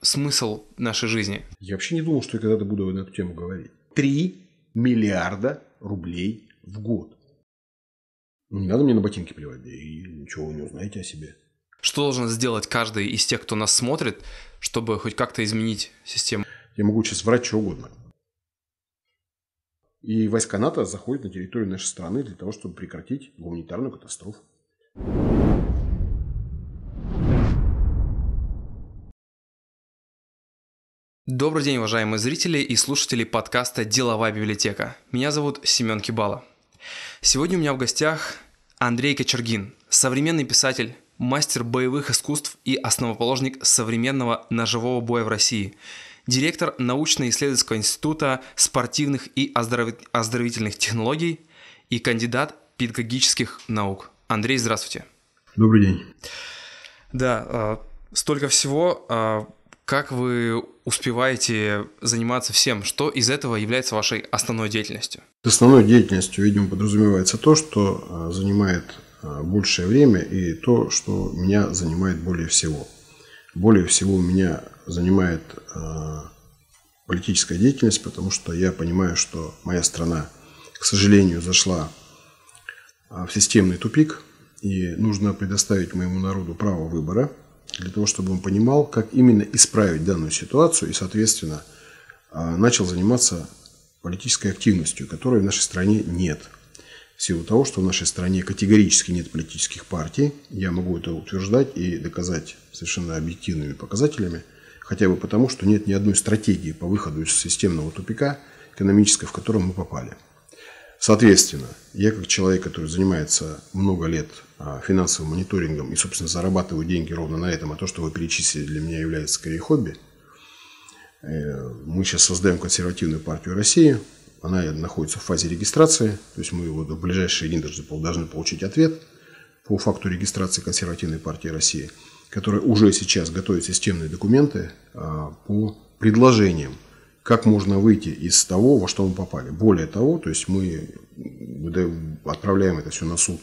смысл нашей жизни. Я вообще не думал, что я когда-то буду на эту тему говорить. Три миллиарда рублей в год. Ну, не надо мне на ботинки плевать, да и ничего вы не узнаете о себе. Что должен сделать каждый из тех, кто нас смотрит, чтобы хоть как-то изменить систему? Я могу сейчас врать что угодно. И войска НАТО заходят на территорию нашей страны для того, чтобы прекратить гуманитарную катастрофу. Добрый день, уважаемые зрители и слушатели подкаста «Деловая библиотека». Меня зовут Семен Кибала. Сегодня у меня в гостях Андрей Кочергин, современный писатель, мастер боевых искусств и основоположник современного ножевого боя в России, директор научно-исследовательского института спортивных и оздоровительных технологий и кандидат педагогических наук. Андрей, здравствуйте. Добрый день. Да, э, столько всего э, как вы успеваете заниматься всем? Что из этого является вашей основной деятельностью? Основной деятельностью, видимо, подразумевается то, что а, занимает а, большее время и то, что меня занимает более всего. Более всего меня занимает а, политическая деятельность, потому что я понимаю, что моя страна, к сожалению, зашла в системный тупик, и нужно предоставить моему народу право выбора, для того, чтобы он понимал, как именно исправить данную ситуацию и, соответственно, а, начал заниматься политической активностью, которой в нашей стране нет. В силу того, что в нашей стране категорически нет политических партий, я могу это утверждать и доказать совершенно объективными показателями, хотя бы потому, что нет ни одной стратегии по выходу из системного тупика экономического, в котором мы попали. Соответственно, я как человек, который занимается много лет а, финансовым мониторингом и, собственно, зарабатываю деньги ровно на этом, а то, что вы перечислили, для меня является скорее хобби. Э, мы сейчас создаем консервативную партию России. Она находится в фазе регистрации. То есть мы его до ближайшие дни должны получить ответ по факту регистрации консервативной партии России, которая уже сейчас готовит системные документы а, по предложениям как можно выйти из того, во что мы попали. Более того, то есть мы отправляем это все на суд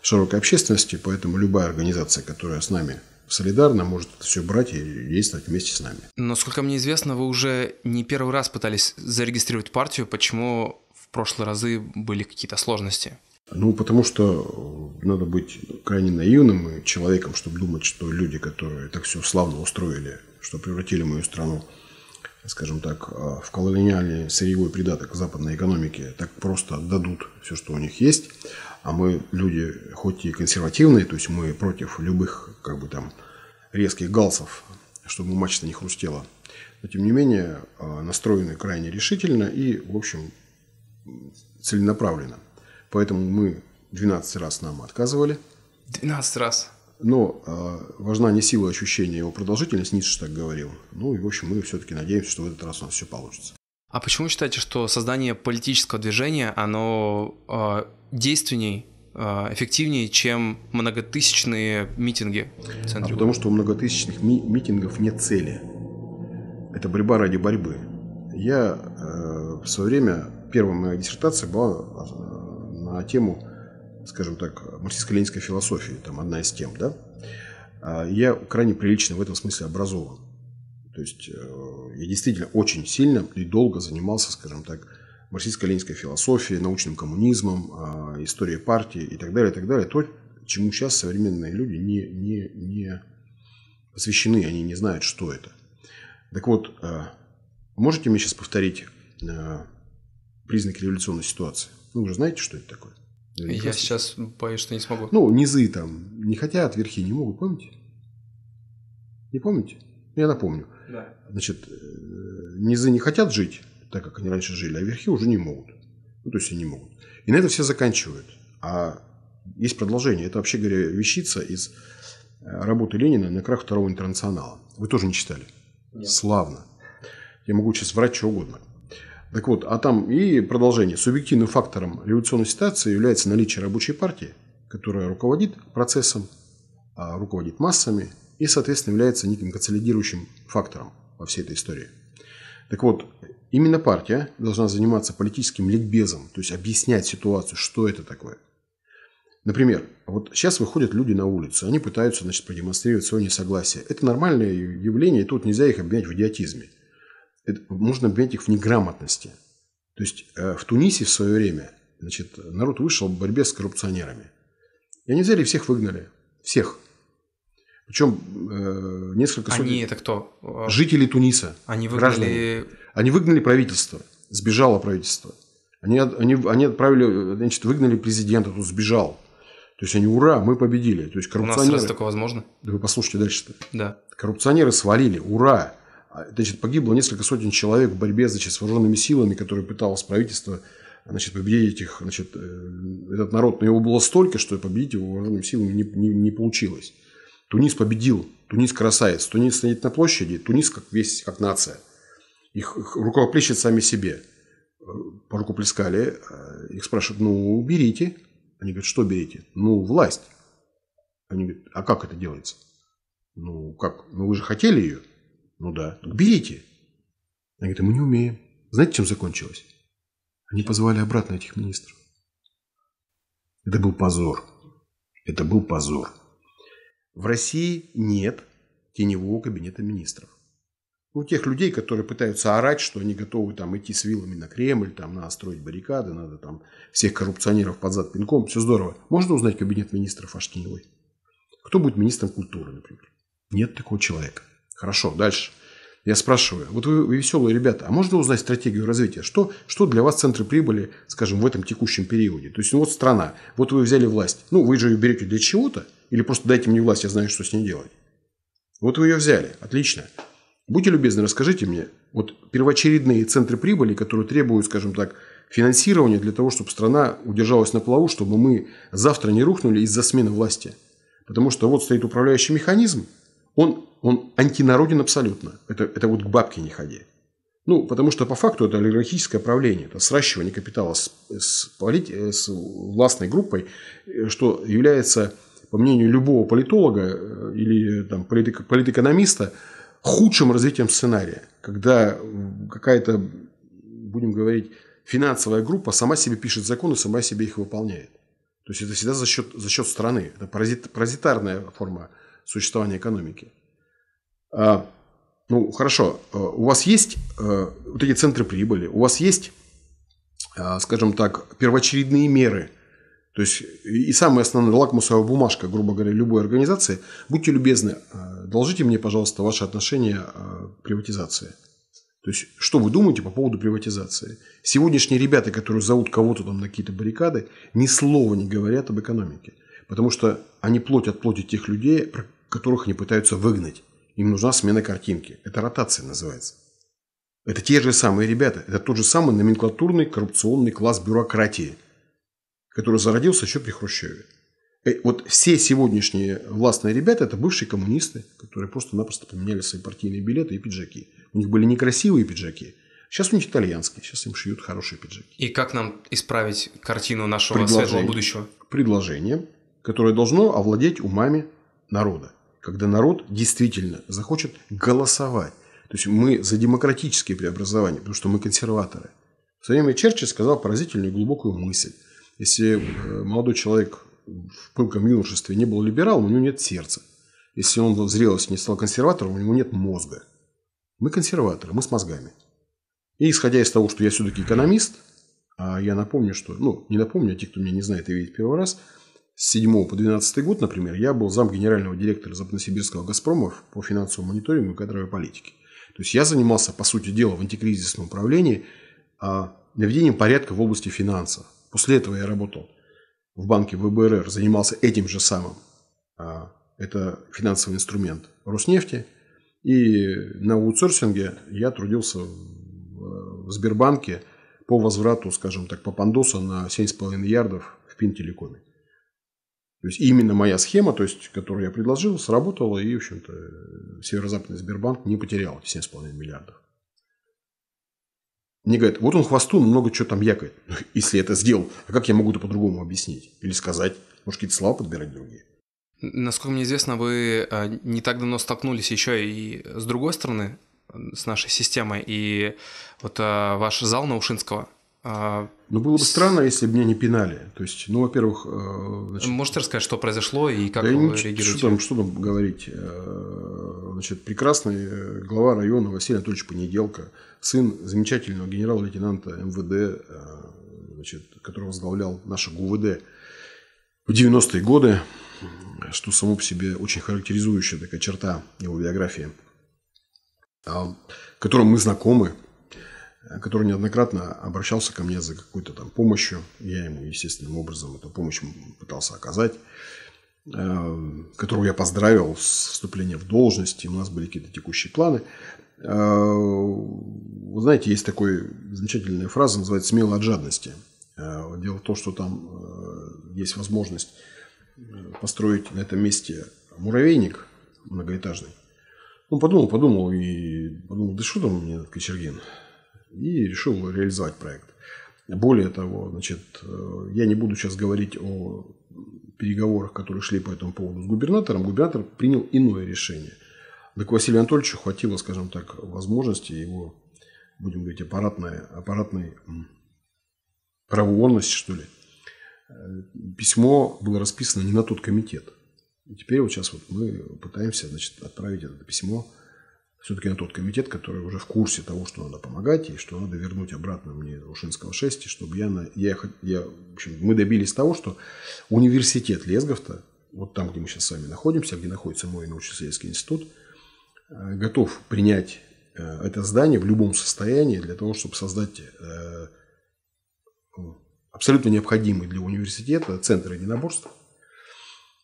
широкой общественности, поэтому любая организация, которая с нами солидарно может это все брать и действовать вместе с нами. Насколько мне известно, вы уже не первый раз пытались зарегистрировать партию. Почему в прошлые разы были какие-то сложности? Ну, потому что э, надо быть крайне наивным человеком, чтобы думать, что люди, которые так все славно устроили, что превратили мою страну скажем так, э, в колониальный сырьевой придаток западной экономики так просто дадут все, что у них есть. А мы люди, хоть и консервативные, то есть мы против любых как бы там резких галсов, чтобы мачта не хрустела. Но тем не менее э, настроены крайне решительно и, в общем, целенаправленно. Поэтому мы 12 раз нам отказывали. 12 раз. Но ну, а, важна не сила ощущения, его продолжительность, Ницше так говорил. Ну и, в общем, мы все-таки надеемся, что в этот раз у нас все получится. А почему считаете, что создание политического движения, оно э, действенней, э, а, эффективнее, чем многотысячные митинги в центре? А потому что у многотысячных ми- митингов нет цели. Это борьба ради борьбы. Я э, в свое время, первая моя диссертация была на тему скажем так, марксистско-ленинской философии, там одна из тем, да, а, я крайне прилично в этом смысле образован. То есть э, я действительно очень сильно и долго занимался, скажем так, марксистско-ленинской философией, научным коммунизмом, а, историей партии и так далее, и так далее. То, чему сейчас современные люди не, не, не посвящены, они не знают, что это. Так вот, а, можете мне сейчас повторить признаки революционной ситуации? Ну, вы уже знаете, что это такое? Э, я Просто... сейчас боюсь, что не смогу. Ну, низы там не хотят, верхи не могут, помните? Не помните? Ну, я напомню. Да. Значит, э, низы не хотят жить, так как они раньше жили, а верхи уже не могут. Ну, то есть они не могут. И на это все заканчивают. А есть продолжение. Это, вообще говоря, вещица из э, работы Ленина на крах второго интернационала. Вы тоже не читали? Нет. Славно. Я могу сейчас врать что угодно. Так вот, а там и продолжение. Субъективным фактором революционной ситуации является наличие рабочей партии, которая руководит процессом, а, руководит массами и, соответственно, является неким консолидирующим фактором во всей этой истории. Так вот, именно партия должна заниматься политическим ликбезом, то есть объяснять ситуацию, что это такое. Например, вот сейчас выходят люди на улицу, они пытаются значит, продемонстрировать свое несогласие. Это нормальное явление, и тут нельзя их обвинять в идиотизме можно обвинять их в неграмотности. То есть э, в Тунисе в свое время значит, народ вышел в борьбе с коррупционерами. И они взяли всех выгнали. Всех. Причем э, несколько сотен... Они это кто? Э, Жители Туниса. Они выгнали... Граждане. Они выгнали правительство. Сбежало правительство. Они, они, они отправили, значит, выгнали президента, тут сбежал. То есть они, ура, мы победили. То есть коррупционеры... У нас такое возможно? Да вы послушайте дальше-то. Да. Коррупционеры свалили, ура. А, значит, погибло несколько сотен человек в борьбе значит, с вооруженными силами, которые пыталось правительство значит, победить этих, значит, э, этот народ. Но его было столько, что победить его вооруженными силами не, не, не получилось. Тунис победил. Тунис красавец. Тунис стоит на площади. Тунис как весь, как нация. Их, их рукоплещет сами себе. Э, по руку плескали. Э, их спрашивают, ну, уберите. Они говорят, что берите? Ну, власть. Они говорят, а как это делается? Ну, как? Ну, вы же хотели ее. Ну да. берите. Они говорят, «А мы не умеем. Знаете, чем закончилось? Они позвали обратно этих министров. Это был позор. Это был позор. В России нет теневого кабинета министров. Ну, тех людей, которые пытаются орать, что они готовы там идти с вилами на Кремль, там надо строить баррикады, надо там всех коррупционеров под зад пинком, все здорово. Можно узнать кабинет министров аж теневой? Кто будет министром культуры, например? Нет такого человека. Хорошо, дальше. Я спрашиваю, вот вы, вы веселые ребята, а можно узнать стратегию развития? Что, что для вас центры прибыли, скажем, в этом текущем периоде? То есть, ну вот страна, вот вы взяли власть. Ну, вы же ее берете для чего-то? Или просто дайте мне власть, я знаю, что с ней делать? Вот вы ее взяли, отлично. Будьте любезны, расскажите мне, вот первоочередные центры прибыли, которые требуют, скажем так, финансирования для того, чтобы страна удержалась на плаву, чтобы мы завтра не рухнули из-за смены власти. Потому что вот стоит управляющий механизм, он, он антинароден абсолютно. Это, это вот к бабке не ходи. Ну, потому что по факту это олигархическое правление, это сращивание капитала с, с, полит... Э, с властной группой, э, что является, по мнению любого политолога э, или там, политэк... политэкономиста, худшим развитием сценария, когда какая-то, будем говорить, финансовая группа сама себе пишет законы, сама себе их выполняет. То есть это всегда за счет, за счет страны. Это паразит, паразитарная форма существования экономики. А, ну, хорошо, а, у вас есть а, вот эти центры прибыли, у вас есть, а, скажем так, первоочередные меры, то есть и самая основная лакмусовая бумажка, грубо говоря, любой организации. Будьте любезны, а, доложите мне, пожалуйста, ваше отношение а, к приватизации. То есть, что вы думаете по поводу приватизации? Сегодняшние ребята, которые зовут кого-то там на какие-то баррикады, ни слова не говорят об экономике. Потому что они плотят плоти тех людей, которых они пытаются выгнать. Им нужна смена картинки. Это ротация называется. Это те же самые ребята. Это тот же самый номенклатурный коррупционный класс бюрократии, который зародился еще при Хрущеве. И э, вот все сегодняшние властные ребята – это бывшие коммунисты, которые просто-напросто поменяли свои партийные билеты и пиджаки. У них были некрасивые пиджаки. Сейчас у них итальянские, сейчас им шьют хорошие пиджаки. И как нам исправить картину нашего светлого будущего? Предложение, которое должно овладеть умами народа когда народ действительно захочет голосовать. То есть мы за демократические преобразования, потому что мы консерваторы. В свое время Черчилль сказал поразительную глубокую мысль. Если э, молодой человек в пылком юношестве не был либералом, у него нет сердца. Если он в зрелости не стал консерватором, у него нет мозга. Мы консерваторы, мы с мозгами. И исходя из того, что я все-таки экономист, а я напомню, что, ну, не напомню, а те, кто меня не знает и видит первый раз – с 7 по 12 год, например, я был зам генерального директора Западносибирского «Газпрома» по финансовому мониторингу и кадровой политике. То есть я занимался, по сути дела, в антикризисном управлении а, наведением порядка в области финансов. После этого я работал в банке ВБРР, занимался этим же самым. А, это финансовый инструмент Роснефти. И на аутсорсинге я трудился в Сбербанке по возврату, скажем так, по пандосу на 7,5 ярдов в Пинтелекоме. То есть именно моя схема, то есть, которую я предложил, сработала, и, в общем-то, Северо-Западный Сбербанк не потерял 7,5 миллиардов. Мне говорят, вот он хвостун, много чего там якает. если это сделал, а как я могу это по-другому объяснить? Или сказать? Может, какие-то слова подбирать другие? Насколько мне известно, вы а, не так давно столкнулись еще и с другой стороны, э, с нашей системой, и вот а, ваш зал Наушинского – а... Ну, было бы странно, если бы меня не пинали. То есть, ну, во-первых... Э, значит... Можете рассказать, что произошло и как да вы не... реагируете? Что там, что там говорить? Э, значит, прекрасный э, глава района Василий Анатольевич Понеделко, сын замечательного генерал-лейтенанта МВД, значит, которого возглавлял наше ГУВД в 90-е годы, что само по себе очень характеризующая такая черта его биографии, а, которым мы знакомы, который неоднократно обращался ко мне за какой-то там помощью. Я ему естественным образом эту помощь пытался оказать, э, которого я поздравил с вступлением в должность, и у нас были какие-то текущие планы. Э, вы знаете, есть такая замечательная фраза, называется «смело от жадности». Э, дело в том, что там есть возможность построить на этом месте муравейник многоэтажный. Он ну, подумал, подумал и подумал, да что там мне этот Кочергин, и решил реализовать проект. Более того, значит, э, я не буду сейчас говорить о переговорах, которые шли по этому поводу с губернатором. Губернатор принял иное решение. Так Василию Анатольевичу хватило, скажем так, возможности его, будем говорить, аппаратной, аппаратной правоугонности, что ли. Э, письмо было расписано не на тот комитет. И теперь вот сейчас вот мы пытаемся значит, отправить это письмо все-таки на тот комитет, который уже в курсе того, что надо помогать и что надо вернуть обратно мне Рушинского 6, чтобы я, на, я, я в общем, мы добились того, что университет Лезговта, вот там, где мы сейчас с вами находимся, где находится мой научно-исследовательский институт, э, готов принять э, это здание в любом состоянии для того, чтобы создать э, ну, абсолютно необходимый для университета центр единоборств.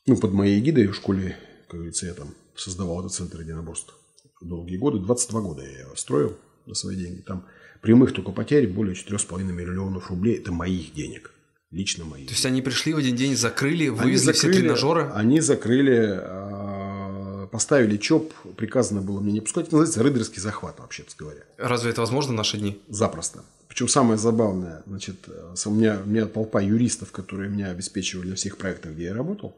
Ну, под моей эгидой в школе, как говорится, я там создавал этот центр единоборств долгие годы, 22 года я ее строил на свои деньги. Там прямых только потерь более 4,5 миллионов рублей. Это моих денег. Лично моих. То есть они пришли в один день, закрыли, вывезли закрыли, все тренажеры? Они закрыли, а, поставили ЧОП, приказано было мне не пускать. Это называется рейдерский захват, вообще то говоря. Разве это возможно в наши дни? Запросто. Причем самое забавное, значит, у э, меня, у меня толпа юристов, которые меня обеспечивали на всех проектах, где я работал.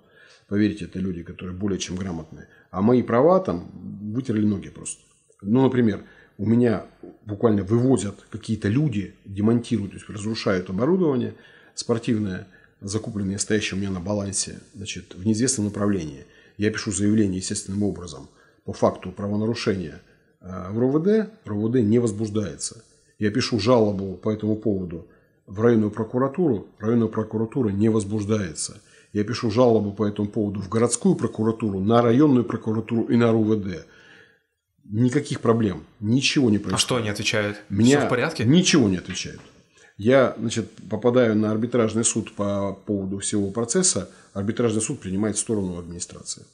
Поверьте, это люди, которые более чем грамотные. А мои права там вытерли ноги просто. Ну, например, у меня буквально вывозят какие-то люди, демонтируют, то есть разрушают оборудование спортивное, закупленное, стоящее у меня на балансе, значит, в неизвестном направлении. Я пишу заявление естественным образом по факту правонарушения а, в РОВД, РОВД не возбуждается. Я пишу жалобу по этому поводу в районную прокуратуру, районная прокуратура не возбуждается – я пишу жалобу по этому поводу в городскую прокуратуру, на районную прокуратуру и на РУВД. Никаких проблем, ничего не происходит. А что они отвечают? Меня Все в порядке? Ничего не отвечают. Я, значит, попадаю на арбитражный суд по поводу всего процесса. Арбитражный суд принимает сторону администрации.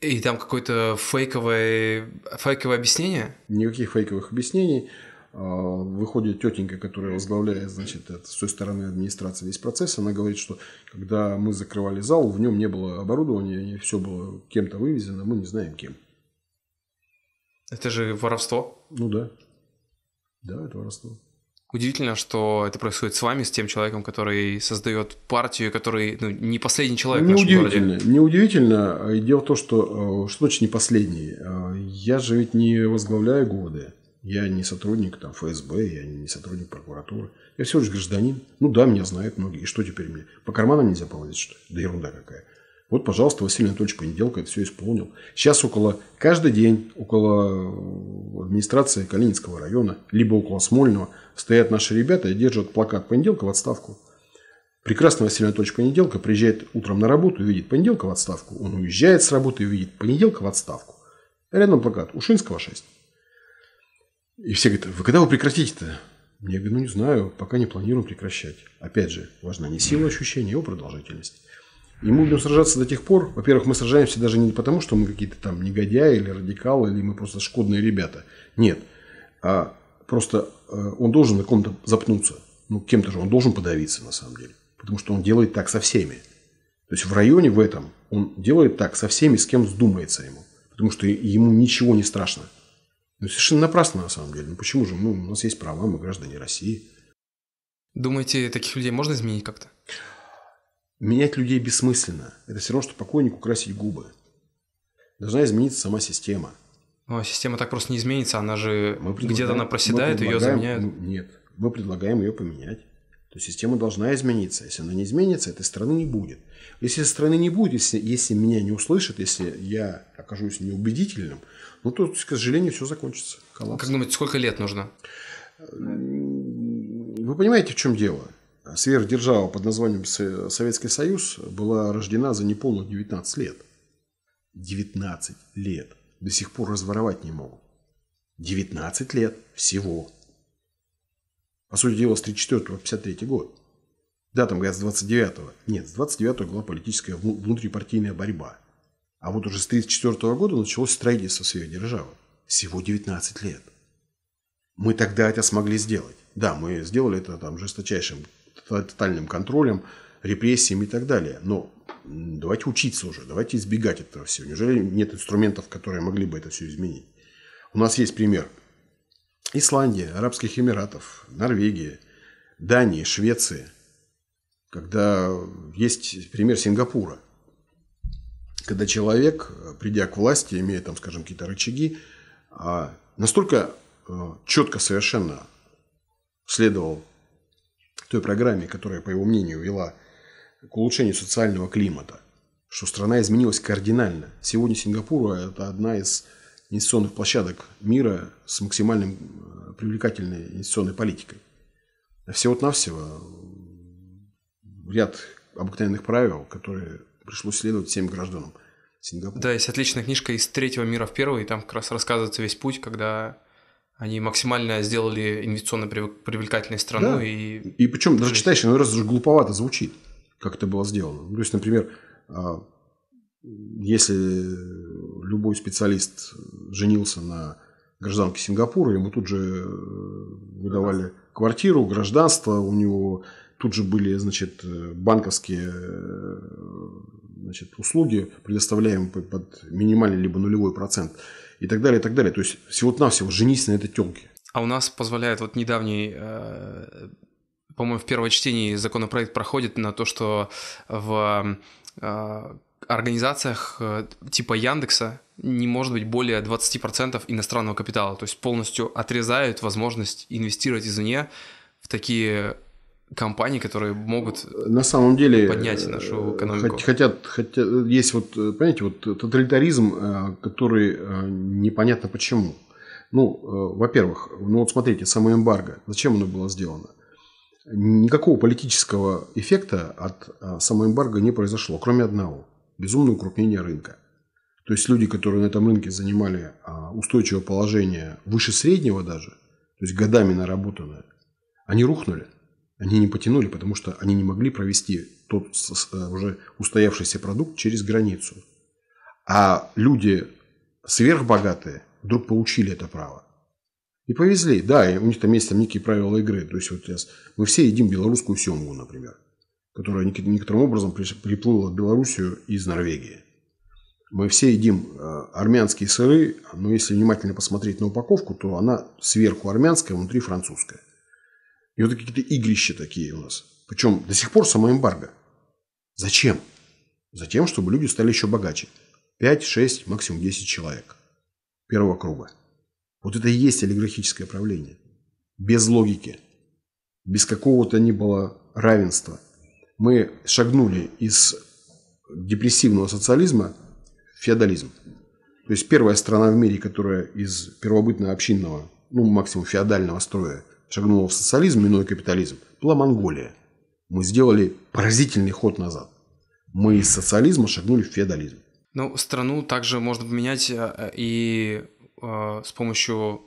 И там какое-то фейковое, фейковое объяснение? Никаких фейковых объяснений. А, выходит тетенька, которая возглавляет, значит, это, с той стороны администрации весь процесс, она говорит, что когда мы закрывали зал, в нем не было оборудования, все было кем-то вывезено, мы не знаем кем. Это же воровство. Ну да. Да, это воровство. Удивительно, что это происходит с вами, с тем человеком, который создает партию, который ну, не последний человек не в нашем удивительно, городе. Неудивительно. Дело в том, что э, что значит не последний? Э, я же ведь не возглавляю годы. Я не сотрудник там, ФСБ, я не сотрудник прокуратуры. Я всего лишь гражданин. Ну да, меня знают многие. И что теперь мне? По карманам нельзя полазить, что ли? Да ерунда какая. Вот, пожалуйста, Василий Анатольевич Понеделко это все исполнил. Сейчас около, каждый день около э, администрации Калининского района, либо около Смольного, стоят наши ребята и держат плакат Понеделка в отставку. Прекрасно Василий Анатольевич Понеделка приезжает утром на работу, видит Понеделка в отставку. Он уезжает с работы и видит Понеделка в отставку. Рядом плакат Ушинского 6. И все говорят, вы когда вы прекратите это? Я говорю, ну не знаю, пока не планируем прекращать. Опять же, важна не сила ощущения, а его продолжительность. И мы будем сражаться до тех пор, во-первых, мы сражаемся даже не потому, что мы какие-то там негодяи или радикалы, или мы просто шкодные ребята. Нет. А просто э, он должен на ком-то запнуться. Ну, кем-то же он должен подавиться на самом деле. Потому что он делает так со всеми. То есть в районе в этом он делает так со всеми, с кем вздумается ему. Потому что ему ничего не страшно. Ну, совершенно напрасно, на самом деле. Ну, почему же? Ну, у нас есть права, мы граждане России. Думаете, таких людей можно изменить как-то? Менять людей бессмысленно. Это все равно, что покойнику красить губы. Должна измениться сама система. Но ну, а система так просто не изменится, она же где-то она проседает, ее заменяют. Ну, нет, мы предлагаем ее поменять. То есть система должна измениться. Если она не изменится, этой страны не будет. Если страны не будет, если, если меня не услышат, если я окажусь неубедительным – ну то, к сожалению, все закончится. Коллапс. Как думаете, сколько лет нужно? Вы понимаете, в чем дело? Сверхдержава под названием Советский Союз была рождена за неполных 19 лет. 19 лет. До сих пор разворовать не могут. 19 лет всего. По сути дела, с 34 1953 год. Да, там говорят, с 29-го. Нет, с 29-го была политическая внутрипартийная борьба. А вот уже с 1934 года началось строительство Северной Державы. Всего 19 лет. Мы тогда это смогли сделать. Да, мы сделали это там жесточайшим тотальным контролем, репрессиями и так далее. Но давайте учиться уже, давайте избегать этого всего. Неужели нет инструментов, которые могли бы это все изменить? У нас есть пример. Исландия, Арабских Эмиратов, Норвегия, Дания, Швеция. Когда есть пример Сингапура когда человек, придя к власти, имея там, скажем, какие-то рычаги, а, настолько э, четко совершенно следовал той программе, которая, по его мнению, вела к улучшению социального климата, что страна изменилась кардинально. Сегодня Сингапур – это одна из инвестиционных площадок мира с максимальным э, привлекательной инвестиционной политикой. Всего-навсего ряд обыкновенных правил, которые пришлось следовать всем гражданам Сингапура. Да, есть отличная книжка из третьего мира в первый, и там как раз рассказывается весь путь, когда они максимально сделали инвестиционно привлекательной страну. Да. И, и причем даже читаешь, иногда раз глуповато звучит, как это было сделано. То есть, например, а, если любой специалист женился на гражданке Сингапура, ему тут же э, выдавали квартиру, гражданство, у него тут же были, значит, э, банковские э, значит, услуги, предоставляемые под минимальный либо нулевой процент и так далее, и так далее. То есть всего-навсего женись на этой телке. А у нас позволяет вот недавний э, по-моему, в первом чтении законопроект проходит на то, что в э, организациях э, типа Яндекса не может быть более 20% иностранного капитала, то есть полностью отрезают возможность инвестировать извне в такие компаний, которые могут на самом деле поднять э, нашу экономику. Хотят, хотят, есть вот, э, понимаете, вот тоталитаризм, э, который непонятно почему. Ну, во-первых, ну вот смотрите, само эмбарго, зачем оно было сделано? Никакого политического эффекта от самоэмбарго не произошло, кроме одного – безумного укрупнения рынка. То есть люди, которые на этом рынке занимали а, устойчивое положение выше среднего даже, то есть годами наработанное, они рухнули. Они не потянули, потому что они не могли провести тот э, уже устоявшийся продукт через границу. А люди сверхбогатые вдруг получили это право. И повезли. Да, и у них там есть там некие правила игры. То есть вот сейчас мы все едим белорусскую семгу, например, которая некоторым образом приплыла в Белоруссию из Норвегии. Мы все едим э, армянские сыры, но если внимательно посмотреть на упаковку, то она сверху армянская, внутри французская. И вот какие-то игрища такие у нас. Причем до сих пор эмбарго. Зачем? Затем, чтобы люди стали еще богаче. 5, 6, максимум 10 человек. Первого круга. Вот это и есть олигархическое правление. Без логики. Без какого-то ни было равенства. Мы шагнули из депрессивного социализма в феодализм. То есть первая страна в мире, которая из первобытно-общинного, ну максимум феодального строя – шагнула в социализм, минуя капитализм, была Монголия. Мы сделали поразительный ход назад. Мы из социализма шагнули в феодализм. Ну, страну также можно поменять э, и э, с помощью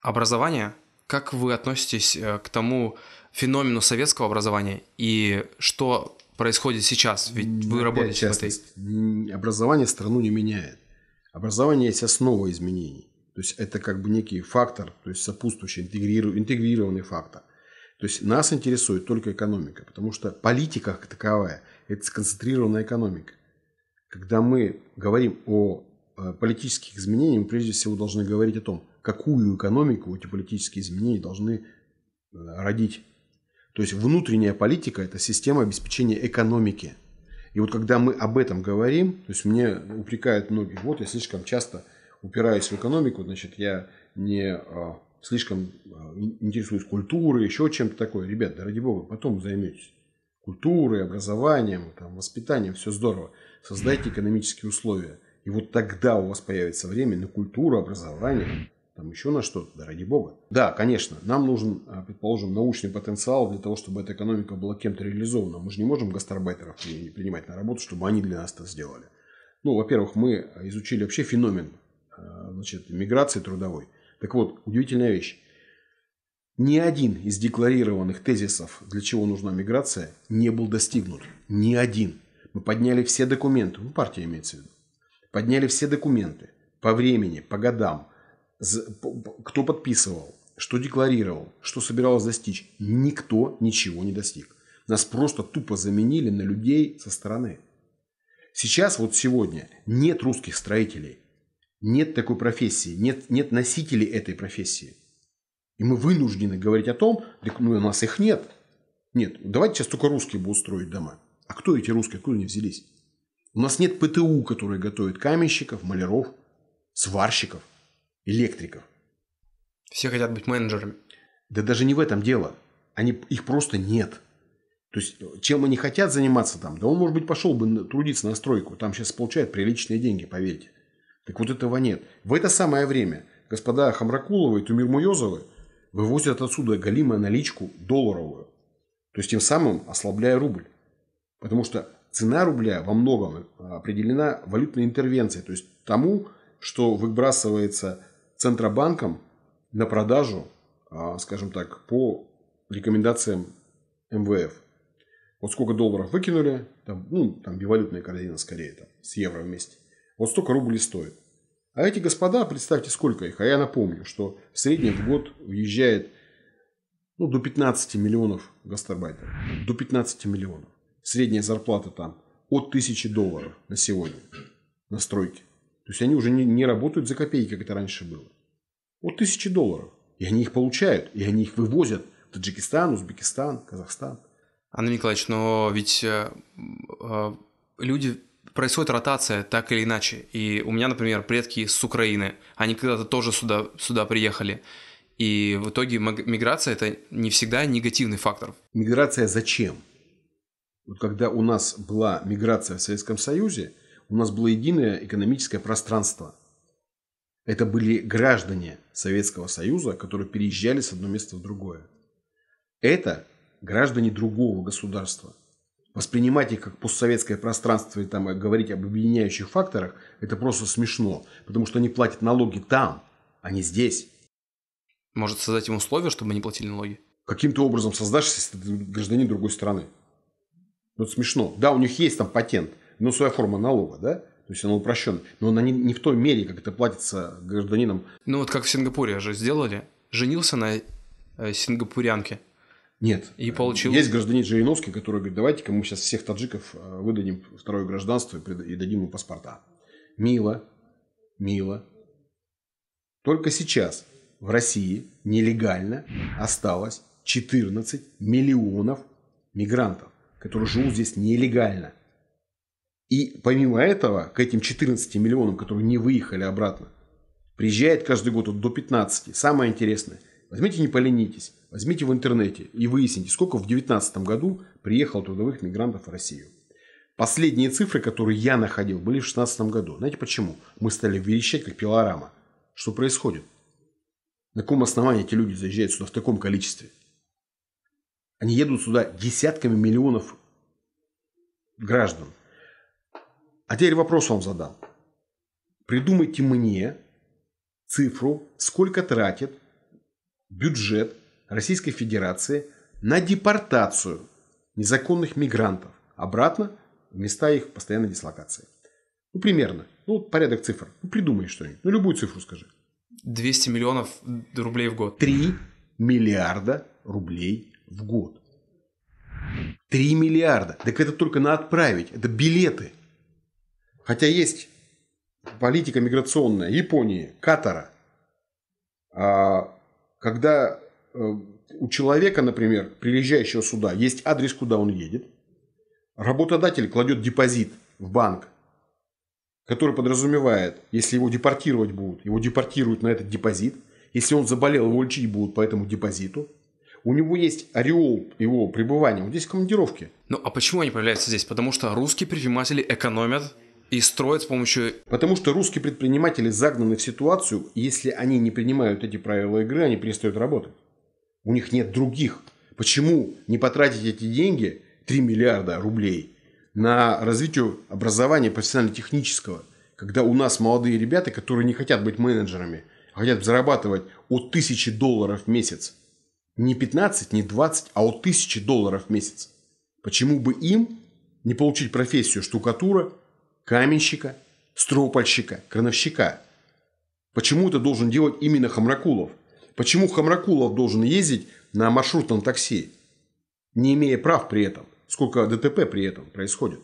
образования. Как вы относитесь э, к тому феномену советского образования и что происходит сейчас? Ведь вы работаете частность. в этой... Образование страну не меняет. Образование есть основа изменений. То есть это как бы некий фактор, то есть сопутствующий, интегрированный фактор. То есть нас интересует только экономика, потому что политика как таковая – это сконцентрированная экономика. Когда мы говорим о э, политических изменениях, мы прежде всего должны говорить о том, какую экономику эти политические изменения должны э, родить. То есть внутренняя политика – это система обеспечения экономики. И вот когда мы об этом говорим, то есть мне упрекают многие, вот я слишком часто – упираюсь в экономику, значит, я не э, слишком э, интересуюсь культурой, еще чем-то такое. Ребят, да ради бога, потом займетесь. Культурой, образованием, там, воспитанием, все здорово. Создайте экономические условия. И вот тогда у вас появится время на культуру, образование, там еще на что-то, да ради бога. Да, конечно, нам нужен, э, предположим, научный потенциал для того, чтобы эта экономика была кем-то реализована. Мы же не можем гастарбайтеров принимать на работу, чтобы они для нас это сделали. Ну, во-первых, мы изучили вообще феномен Э, значит, миграции трудовой. Так вот, удивительная вещь. Ни один из декларированных тезисов, для чего нужна миграция, не был достигнут. Ни один. Мы подняли все документы, ну, партия имеется в виду, подняли все документы по времени, по годам, кто подписывал, что декларировал, что собиралось достичь. Никто ничего не достиг. Нас просто тупо заменили на людей со стороны. Сейчас, вот сегодня, нет русских строителей. Нет такой профессии, нет, нет носителей этой профессии. И мы вынуждены говорить о том, ну, у нас их нет. Нет, давайте сейчас только русские будут строить дома. А кто эти русские, откуда они взялись? У нас нет ПТУ, которые готовят каменщиков, маляров, сварщиков, электриков. Все хотят быть менеджерами. Да даже не в этом дело. Они, их просто нет. То есть, чем они хотят заниматься там, да он, может быть, пошел бы трудиться на стройку. Там сейчас получают приличные деньги, поверьте. Так вот этого нет. В это самое время господа Хамракулова и Тумирмуйозовы вывозят отсюда голимую наличку долларовую. То есть тем самым ослабляя рубль. Потому что цена рубля во многом а, определена валютной интервенцией. То есть тому, что выбрасывается Центробанком на продажу, а, скажем так, по рекомендациям МВФ. Вот сколько долларов выкинули, там, ну, там бивалютная корзина скорее, там, с евро вместе. Вот столько рублей стоит. А эти господа, представьте, сколько их. А я напомню, что в среднем в год въезжает ну, до 15 миллионов гастарбайтеров. До 15 миллионов. Средняя зарплата там от 1000 долларов на сегодня на стройке. То есть они уже не, не работают за копейки, как это раньше было. От 1000 долларов. И они их получают, и они их вывозят в Таджикистан, Узбекистан, Казахстан. Андрей Николаевич, но ведь э, э, люди происходит ротация так или иначе. И у меня, например, предки с Украины, они когда-то тоже сюда, сюда приехали. И в итоге миграция – это не всегда негативный фактор. Миграция зачем? Вот когда у нас была миграция в Советском Союзе, у нас было единое экономическое пространство. Это были граждане Советского Союза, которые переезжали с одного места в другое. Это граждане другого государства – Воспринимать их как постсоветское пространство и там говорить об объединяющих факторах – это просто смешно, потому что они платят налоги там, а не здесь. Может создать им условия, чтобы они платили налоги? Каким-то образом создашься, если ты гражданин другой страны. Вот смешно. Да, у них есть там патент, но своя форма налога, да? То есть она упрощена. Но она не, не в той мере, как это платится гражданинам. Ну вот как в Сингапуре же сделали. Женился на э, сингапурянке. Нет. И получил... Есть гражданин Жириновский, который говорит, давайте-ка мы сейчас всех таджиков э, выдадим второе гражданство и дадим ему паспорта. Мило, мило. Только сейчас в России нелегально осталось 14 миллионов мигрантов, которые живут здесь нелегально. И помимо этого, к этим 14 миллионам, которые не выехали обратно, приезжает каждый год вот до 15. Самое интересное – Возьмите, не поленитесь, возьмите в интернете и выясните, сколько в 2019 году приехало трудовых мигрантов в Россию. Последние цифры, которые я находил, были в 2016 году. Знаете почему? Мы стали верещать, как пилорама. Что происходит? На каком основании эти люди заезжают сюда в таком количестве? Они едут сюда десятками миллионов граждан. А теперь вопрос вам задам. Придумайте мне цифру, сколько тратит бюджет Российской Федерации на депортацию незаконных мигрантов обратно в места их постоянной дислокации. Ну, примерно. Ну, порядок цифр. Ну, придумай что-нибудь. Ну, любую цифру скажи. 200 миллионов рублей в год. 3 миллиарда рублей в год. 3 миллиарда. Так это только на отправить. Это билеты. Хотя есть политика миграционная Японии, Катара, а когда э, у человека, например, приезжающего сюда, есть адрес, куда он едет, работодатель кладет депозит в банк, который подразумевает, если его депортировать будут, его депортируют на этот депозит, если он заболел, его лечить будут по этому депозиту, у него есть ореол его пребывания, вот здесь командировки. Ну а почему они появляются здесь? Потому что русские предприниматели экономят и строят с помощью... Потому что русские предприниматели загнаны в ситуацию, если они не принимают эти правила игры, они перестают работать. У них нет других. Почему не потратить эти деньги, 3 миллиарда рублей, на развитие образования профессионально-технического, когда у нас молодые ребята, которые не хотят быть менеджерами, а хотят зарабатывать от 1000 долларов в месяц. Не 15, не 20, а от 1000 долларов в месяц. Почему бы им не получить профессию штукатура, каменщика, стропольщика, крановщика. Почему это должен делать именно Хамракулов? Почему Хамракулов должен ездить на маршрутном такси, не имея прав при этом? Сколько ДТП при этом происходит?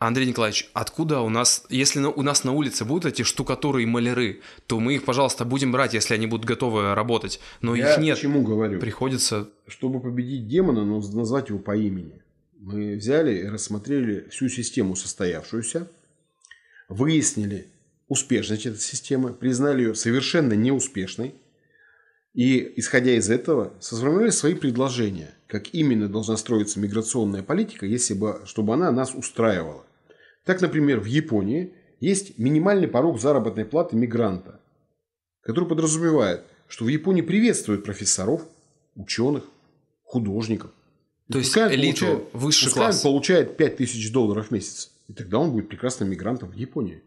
Андрей Николаевич, откуда у нас, если у нас на улице будут эти штукатуры и маляры, то мы их, пожалуйста, будем брать, если они будут готовы работать. Но Я их нет. Почему говорю? Приходится. Чтобы победить демона, нужно назвать его по имени. Мы взяли и рассмотрели всю систему состоявшуюся, выяснили успешность этой системы, признали ее совершенно неуспешной, и, исходя из этого, сформировали свои предложения, как именно должна строиться миграционная политика, если бы, чтобы она нас устраивала. Так, например, в Японии есть минимальный порог заработной платы мигранта, который подразумевает, что в Японии приветствуют профессоров, ученых, художников. То есть элиту, получает, высший пускай класс. получает 5000 долларов в месяц. И тогда он будет прекрасным мигрантом в Японии.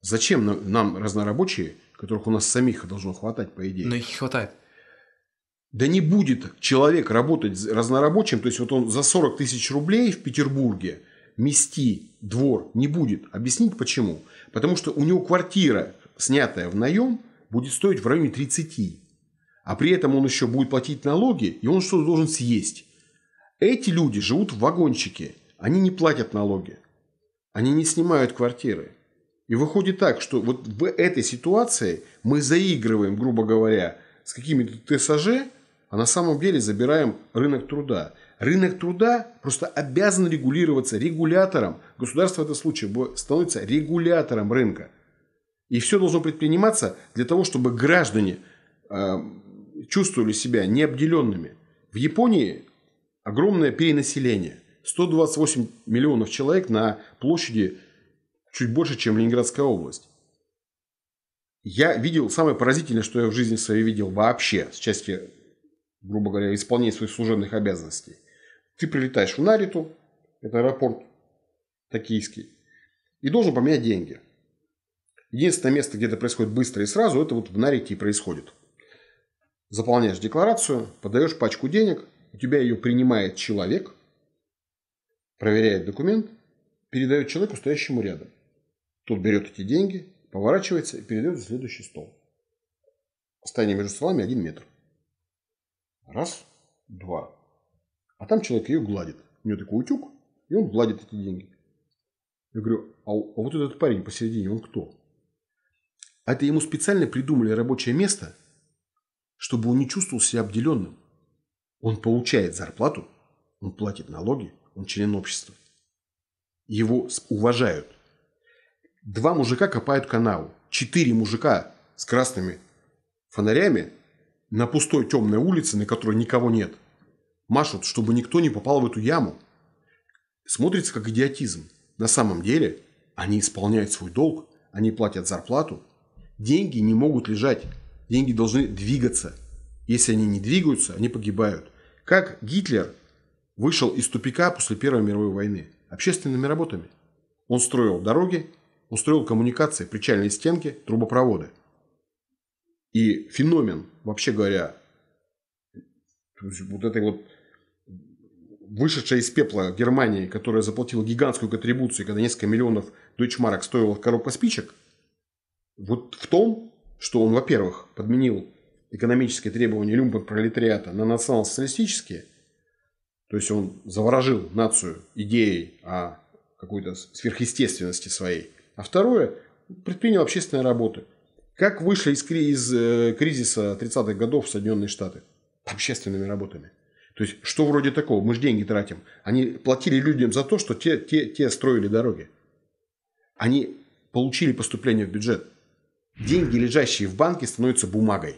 Зачем нам, разнорабочие, которых у нас самих должно хватать, по идее? Но их хватает. Да не будет человек работать разнорабочим, то есть вот он за 40 тысяч рублей в Петербурге мести двор не будет. Объяснить почему? Потому что у него квартира, снятая в наем, будет стоить в районе 30. А при этом он еще будет платить налоги, и он что-то должен съесть. Эти люди живут в вагончике. Они не платят налоги. Они не снимают квартиры. И выходит так, что вот в этой ситуации мы заигрываем, грубо говоря, с какими-то ТСЖ, а на самом деле забираем рынок труда. Рынок труда просто обязан регулироваться регулятором. Государство в этом случае становится регулятором рынка. И все должно предприниматься для того, чтобы граждане э, чувствовали себя необделенными. В Японии огромное перенаселение – 128 миллионов человек на площади чуть больше, чем Ленинградская область. Я видел самое поразительное, что я в жизни своей видел вообще, с части, грубо говоря, исполнения своих служебных обязанностей. Ты прилетаешь в Нариту, это аэропорт токийский, и должен поменять деньги. Единственное место, где это происходит быстро и сразу, это вот в Нарите и происходит. Заполняешь декларацию, подаешь пачку денег, у тебя ее принимает человек – проверяет документ, передает человеку, стоящему рядом. Тот берет эти деньги, поворачивается и передает за следующий стол. Расстояние между столами один метр. Раз, два. А там человек ее гладит. У него такой утюг, и он гладит эти деньги. Я говорю, «А, а вот этот парень посередине, он кто? А это ему специально придумали рабочее место, чтобы он не чувствовал себя обделенным. Он получает зарплату, он платит налоги, он член общества. Его уважают. Два мужика копают канал, Четыре мужика с красными фонарями на пустой темной улице, на которой никого нет. Машут, чтобы никто не попал в эту яму. Смотрится как идиотизм. На самом деле они исполняют свой долг, они платят зарплату. Деньги не могут лежать, деньги должны двигаться. Если они не двигаются, они погибают. Как Гитлер вышел из тупика после Первой мировой войны общественными работами. Он строил дороги, устроил коммуникации, причальные стенки, трубопроводы. И феномен, вообще говоря, вот этой вот вышедшая из пепла Германии, которая заплатила гигантскую контрибуцию, когда несколько миллионов дойчмарок стоила коробка спичек, вот в том, что он, во-первых, подменил экономические требования люмпен пролетариата на национал-социалистические – то есть он заворожил нацию идеей о какой-то сверхъестественности своей. А второе, предпринял общественные работы. Как вышли из, из э, кризиса 30-х годов в Соединенные Штаты? Общественными работами. То есть, что вроде такого? Мы же деньги тратим. Они платили людям за то, что те, те, те строили дороги. Они получили поступление в бюджет. Деньги, лежащие в банке, становятся бумагой,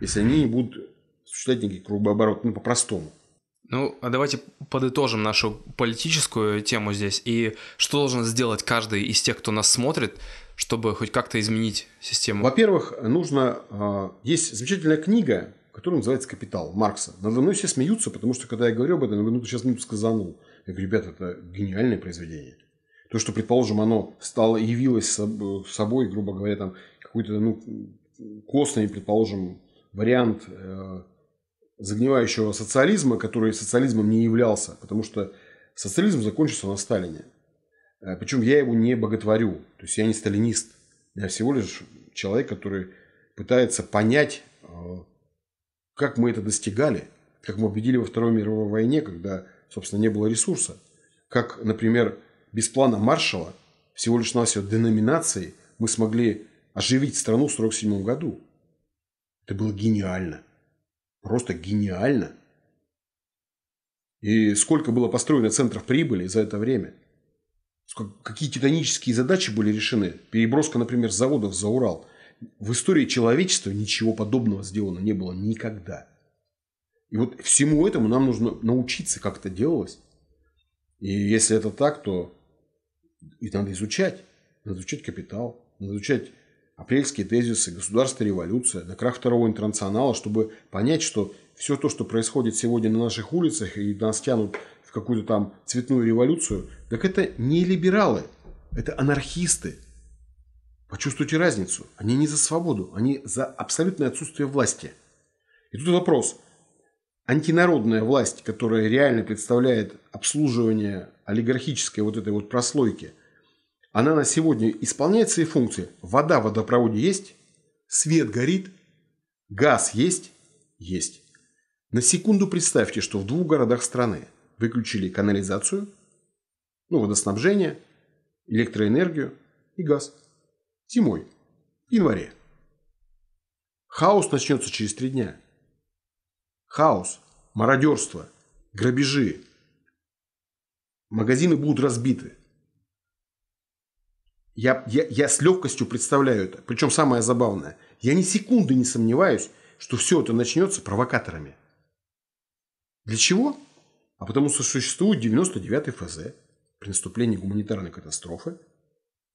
если они не будут осуществлять некий кругооборот, ну, по-простому. Ну, а давайте подытожим нашу политическую тему здесь. И что должен сделать каждый из тех, кто нас смотрит, чтобы хоть как-то изменить систему? Во-первых, нужно... А, есть замечательная книга, которая называется «Капитал» Маркса. Надо мной все смеются, потому что, когда я говорю об этом, я говорю, ну, ты сейчас минуту сказанул. Я говорю, ребята, это гениальное произведение. То, что, предположим, оно стало, явилось собой, грубо говоря, там, какой-то, ну, костный, предположим, вариант э, загнивающего социализма, который социализмом не являлся, потому что социализм закончился на Сталине. Э, Причем я его не боготворю, то есть я не сталинист. Я всего лишь человек, который пытается понять, э, как мы это достигали, как мы победили во Второй мировой войне, когда, собственно, не было ресурса. Как, например, без плана Маршала всего лишь на все деноминации, мы смогли оживить страну в 1947 году. Это было гениально. Просто гениально. И сколько было построено центров прибыли за это время? Какие титанические задачи были решены? Переброска, например, заводов за Урал. В истории человечества ничего подобного сделано не было никогда. И вот всему этому нам нужно научиться, как это делалось. И если это так, то и надо изучать. Надо изучать капитал, надо изучать апрельские тезисы, государство революция, докрах второго интернационала, чтобы понять, что все то, что происходит сегодня на наших улицах и нас тянут в какую-то там цветную революцию, так это не либералы, это анархисты. Почувствуйте разницу. Они не за свободу, они за абсолютное отсутствие власти. И тут вопрос. Антинародная власть, которая реально представляет обслуживание олигархической вот этой вот прослойки – она на сегодня исполняет свои функции. Вода в водопроводе есть? Свет горит? Газ есть? Есть. На секунду представьте, что в двух городах страны выключили канализацию, ну, водоснабжение, электроэнергию и газ. Зимой, в январе. Хаос начнется через три дня. Хаос, мародерство, грабежи. Магазины будут разбиты. Я, я, я с легкостью представляю это. Причем самое забавное. Я ни секунды не сомневаюсь, что все это начнется провокаторами. Для чего? А потому что существует 99 ФЗ. При наступлении гуманитарной катастрофы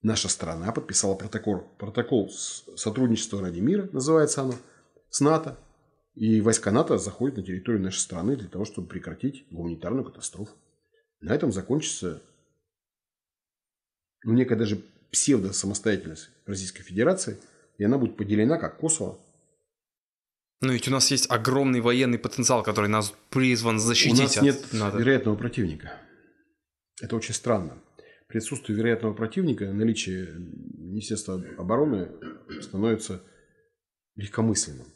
наша страна подписала протокол, протокол сотрудничества ради мира, называется оно, с НАТО. И войска НАТО заходят на территорию нашей страны для того, чтобы прекратить гуманитарную катастрофу. На этом закончится ну, некое даже псевдо-самостоятельность Российской Федерации, и она будет поделена как Косово. Но ну, ведь у нас есть огромный военный потенциал, который нас призван защитить. У нас нет Надо. вероятного противника. Это очень странно. Присутствие вероятного противника, наличие Министерства обороны становится легкомысленным.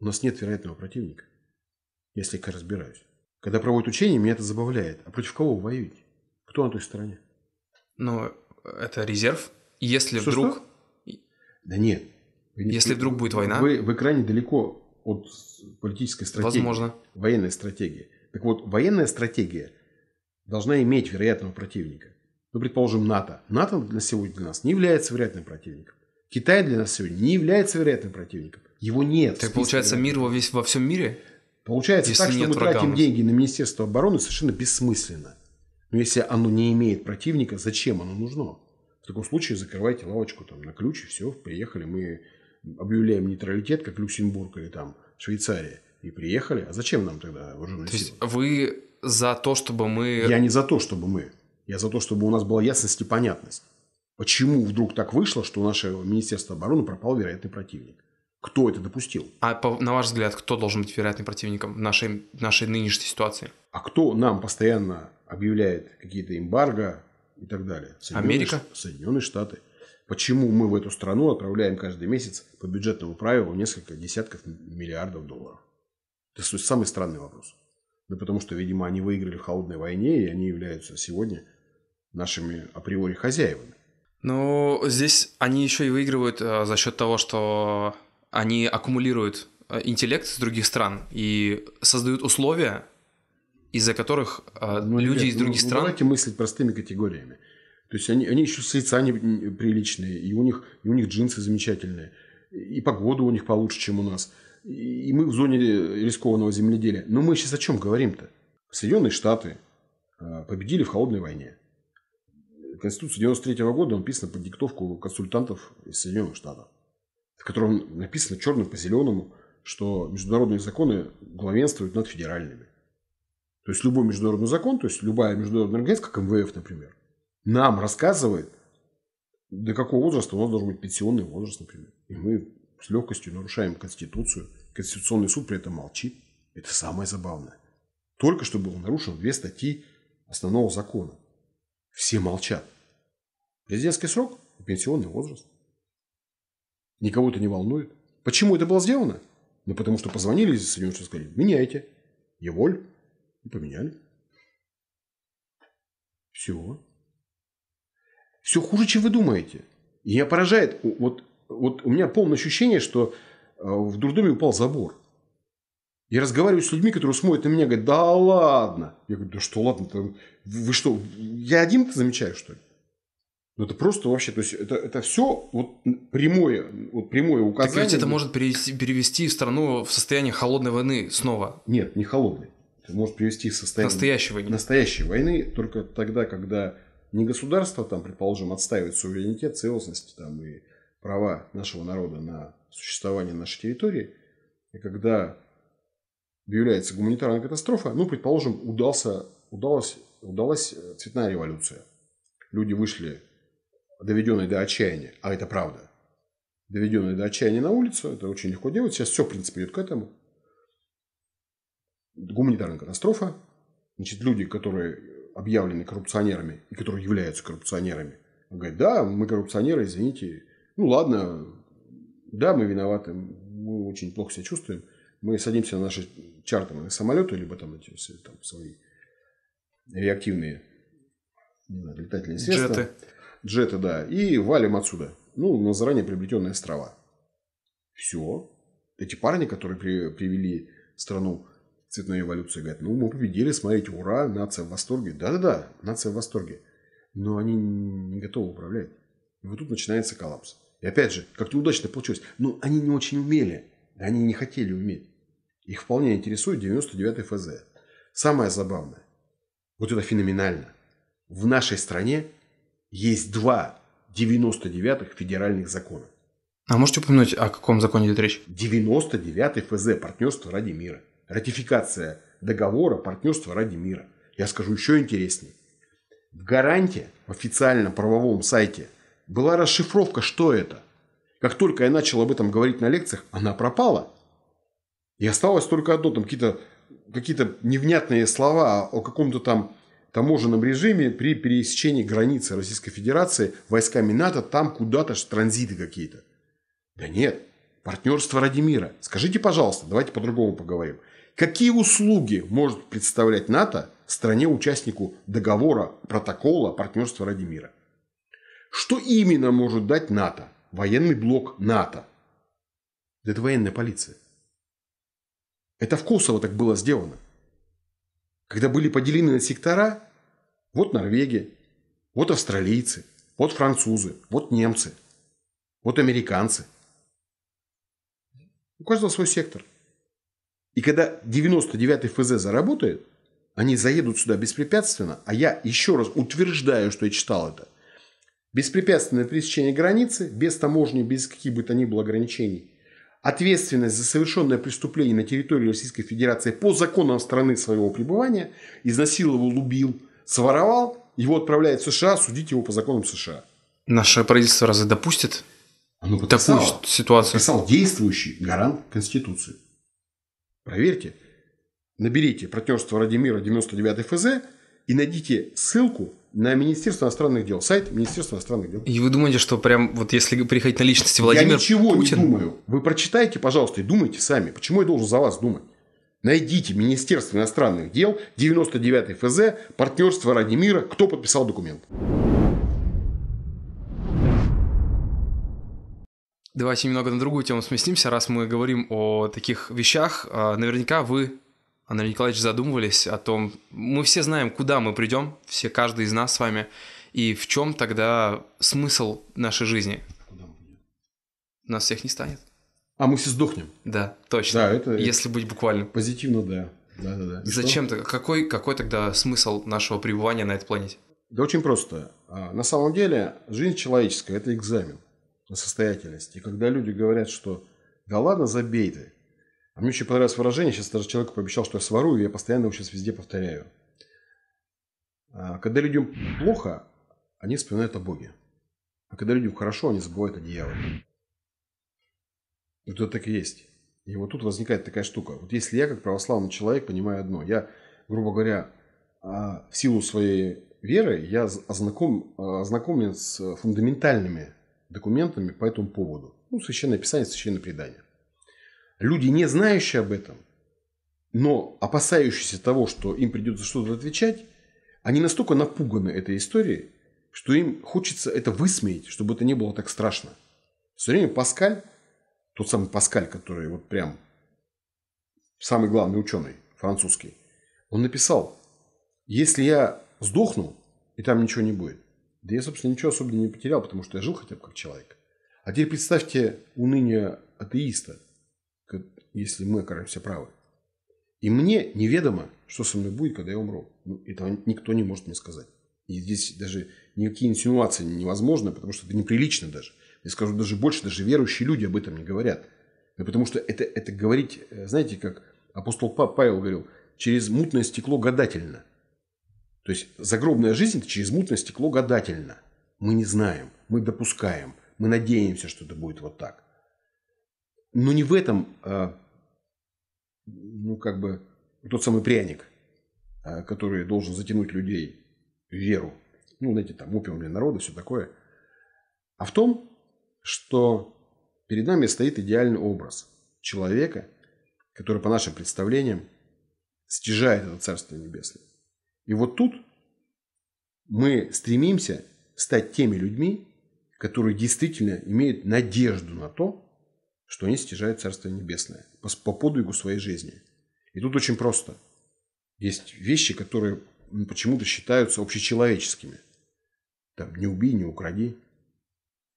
У нас нет вероятного противника, если я разбираюсь. Когда проводят учения, меня это забавляет. А против кого вы воюете? Кто на той стороне? Но это резерв. Если что, вдруг... Что? Да нет. Если вдруг будет война... Вы в крайне далеко от политической стратегии. Возможно. Военной стратегии. Так вот, военная стратегия должна иметь вероятного противника. Ну, предположим, НАТО. НАТО на сегодня для нас не является вероятным противником. Китай для нас сегодня не является вероятным противником. Его нет. Так получается, мир во, весь, во всем мире? Получается Если так, что мы врага, тратим деньги на Министерство обороны совершенно бессмысленно. Но если оно не имеет противника, зачем оно нужно? В таком случае закрывайте лавочку там на ключ и все, приехали, мы объявляем нейтралитет, как Люксембург или там Швейцария, и приехали. А зачем нам тогда вооруженные силы? то силы? Есть вы за то, чтобы мы... Я не за то, чтобы мы. Я за то, чтобы у нас была ясность и понятность. Почему вдруг так вышло, что у нашего Министерства обороны пропал вероятный противник? кто это допустил. А по, на ваш взгляд, кто должен быть вероятным противником нашей, нашей нынешней ситуации? А кто нам постоянно объявляет какие-то эмбарго и так далее? Соединенные Америка? Ш... Соединенные Штаты. Почему мы в эту страну отправляем каждый месяц по бюджетному правилу несколько десятков миллиардов долларов? Это самый странный вопрос. Да потому что, видимо, они выиграли в холодной войне, и они являются сегодня нашими априори хозяевами. Ну, здесь они еще и выигрывают э, за счет того, что они аккумулируют э, интеллект с других стран и создают условия, из-за которых э, ну, люди ребят, из ну, других ну, стран... Давайте мыслить простыми категориями. То есть они, они еще срицане приличные, и у, них, и у них джинсы замечательные, и погода у них получше, чем у нас. И мы в зоне рискованного земледелия. Но мы сейчас о чем говорим-то? Соединенные Штаты э, победили в холодной войне. Конституция 93 года написана под диктовку консультантов из Соединенных Штатов в котором написано черным по зеленому, что международные законы главенствуют над федеральными. То есть любой международный закон, то есть любая международная организация, как МВФ, например, нам рассказывает, до какого возраста у нас должен быть пенсионный возраст, например. И мы с легкостью нарушаем Конституцию. Конституционный суд при этом молчит. Это самое забавное. Только что было нарушено две статьи основного закона. Все молчат. Президентский срок и пенсионный возраст. Никого это не волнует. Почему это было сделано? Ну, потому что позвонили из Соединенных Штатов и сказали, меняйте. Я воль. И поменяли. Все. Все хуже, чем вы думаете. И меня поражает, вот, вот у меня полное ощущение, что э, в дурдоме упал забор. Я разговариваю с людьми, которые смотрят на меня, говорят, да ладно. Я говорю, да что ладно, вы что, я один это замечаю, что ли? Ну, это просто вообще, то есть это, это все вот прямое, вот прямое указание. Так ведь это может перевести, перевести страну в состояние холодной войны снова. Нет, не холодной. Это может привести в состояние настоящей войны. Настоящей войны только тогда, когда не государство, там, предположим, отстаивает суверенитет, целостность там, и права нашего народа на существование нашей территории, и когда объявляется гуманитарная катастрофа, ну, предположим, удался, удалась, удалась э, цветная революция. Люди вышли доведенный до отчаяния, а это правда, доведенный до отчаяния на улицу, это очень легко делать, сейчас все, в принципе, идет к этому. Гуманитарная катастрофа, значит, люди, которые объявлены коррупционерами и которые являются коррупционерами, говорят, да, мы коррупционеры, извините, ну ладно, да, мы виноваты, мы очень плохо себя чувствуем, мы садимся на наши чартерные самолеты, либо там эти там, свои реактивные не знаю, летательные средства. Джеты джеты, да, и валим отсюда. Ну, на заранее приобретенные острова. Все. Эти парни, которые при, привели страну к цветной эволюции, говорят, ну, мы победили, смотрите, ура, нация в восторге. Да-да-да, нация в восторге. Но они не готовы управлять. И вот тут начинается коллапс. И опять же, как неудачно получилось. Но они не очень умели. Они не хотели уметь. Их вполне интересует 99 ФЗ. Самое забавное. Вот это феноменально. В нашей стране есть два 99-х федеральных закона. А можете упомянуть, о каком законе идет речь? 99-й ФЗ «Партнерство ради мира». Ратификация договора «Партнерство ради мира». Я скажу еще интереснее. В гаранте, в официальном правовом сайте, была расшифровка, что это. Как только я начал об этом говорить на лекциях, она пропала. И осталось только одно, там какие-то какие, -то, какие -то невнятные слова о каком-то там таможенном режиме при пересечении границы Российской Федерации войсками НАТО там куда-то ж транзиты какие-то. Да нет, партнерство ради мира. Скажите, пожалуйста, давайте по-другому поговорим. Какие услуги может представлять НАТО стране-участнику договора, протокола партнерства ради мира? Что именно может дать НАТО, военный блок НАТО? Это военная полиция. Это в Косово так было сделано когда были поделены на сектора, вот Норвеги, вот австралийцы, вот французы, вот немцы, вот американцы. У каждого свой сектор. И когда 99-й ФЗ заработает, они заедут сюда беспрепятственно, а я еще раз утверждаю, что я читал это. Беспрепятственное пересечение границы, без таможни, без каких бы то ни было ограничений ответственность за совершенное преступление на территории Российской Федерации по законам страны своего пребывания, изнасиловал, убил, своровал, его отправляют в США, судить его по законам США. Наше правительство разве допустит Оно такую ситуацию? Писал действующий гарант Конституции. Проверьте. Наберите партнерство ради мира 99 ФЗ и найдите ссылку на Министерство иностранных дел, сайт Министерства иностранных дел. И вы думаете, что прям вот если приходить на личности Владимир Я ничего Путин... не думаю. Вы прочитайте, пожалуйста, и думайте сами. Почему я должен за вас думать? Найдите Министерство иностранных дел, 99 ФЗ, партнерство ради мира, кто подписал документ. Давайте немного на другую тему сместимся, раз мы говорим о таких вещах. А, наверняка вы Андрей Николаевич, задумывались о том, мы все знаем, куда мы придем, все, каждый из нас с вами, и в чем тогда смысл нашей жизни? Нас всех не станет. А мы все сдохнем. Да, точно. Да, это... Если быть буквально. Позитивно, да. да, да, да. Зачем то какой, какой тогда смысл нашего пребывания на этой планете? Да очень просто. А, на самом деле жизнь человеческая – это экзамен на состоятельность. И когда люди говорят, что да ладно, забей ты, а Мне еще понравилось выражение, сейчас даже человеку пообещал, что я сворую, и я постоянно его сейчас везде повторяю. А, когда людям плохо, они вспоминают о Боге. А когда людям хорошо, они забывают о дьяволе. вот это так и есть. И вот тут возникает такая штука. Вот если я, как православный человек, понимаю одно. Я, грубо говоря, а, в силу своей веры, я ознаком, а, ознакомлен с фундаментальными документами по этому поводу. Ну, священное писание, священное предание люди, не знающие об этом, но опасающиеся того, что им придется что-то отвечать, они настолько напуганы этой историей, что им хочется это высмеять, чтобы это не было так страшно. Все время Паскаль, тот самый Паскаль, который вот прям самый главный ученый французский, он написал, если я сдохну, и там ничего не будет, да я, собственно, ничего особенного не потерял, потому что я жил хотя бы как человек. А теперь представьте уныние атеиста – если мы окажемся правы. И мне неведомо, что со мной будет, когда я умру. Ну, этого никто не может мне сказать. И здесь даже никакие инсинуации невозможны, потому что это неприлично даже. Я скажу даже больше, даже верующие люди об этом не говорят. Да потому что это, это говорить, э, знаете, как апостол Павел говорил, через мутное стекло гадательно. То есть загробная жизнь это через мутное стекло гадательно. Мы не знаем, мы допускаем, мы надеемся, что это будет вот так. Но не в этом а ну, как бы, тот самый пряник, а, который должен затянуть людей в веру. Ну, знаете, там, опиум для народа, все такое. А в том, что перед нами стоит идеальный образ человека, который, по нашим представлениям, стяжает это Царство Небесное. И вот тут мы стремимся стать теми людьми, которые действительно имеют надежду на то, что они стяжают Царство Небесное по, по подвигу своей жизни. И тут очень просто. Есть вещи, которые почему-то считаются общечеловеческими. Там, не убей, не укради,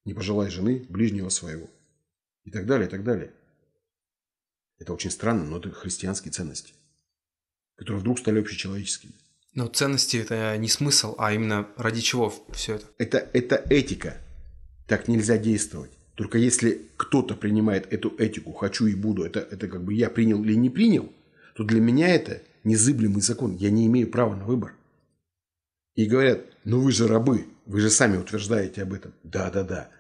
не пожелай жены ближнего своего. И так далее, и так далее. Это очень странно, но это христианские ценности, которые вдруг стали общечеловеческими. Но ценности – это не смысл, а именно ради чего все это? Это, это этика. Так нельзя действовать. Только если кто-то принимает эту этику «хочу и буду», это, это как бы я принял или не принял, то для меня это незыблемый закон. Я не имею права на выбор. И говорят, ну вы же рабы, вы же сами утверждаете об этом. Да, да, да.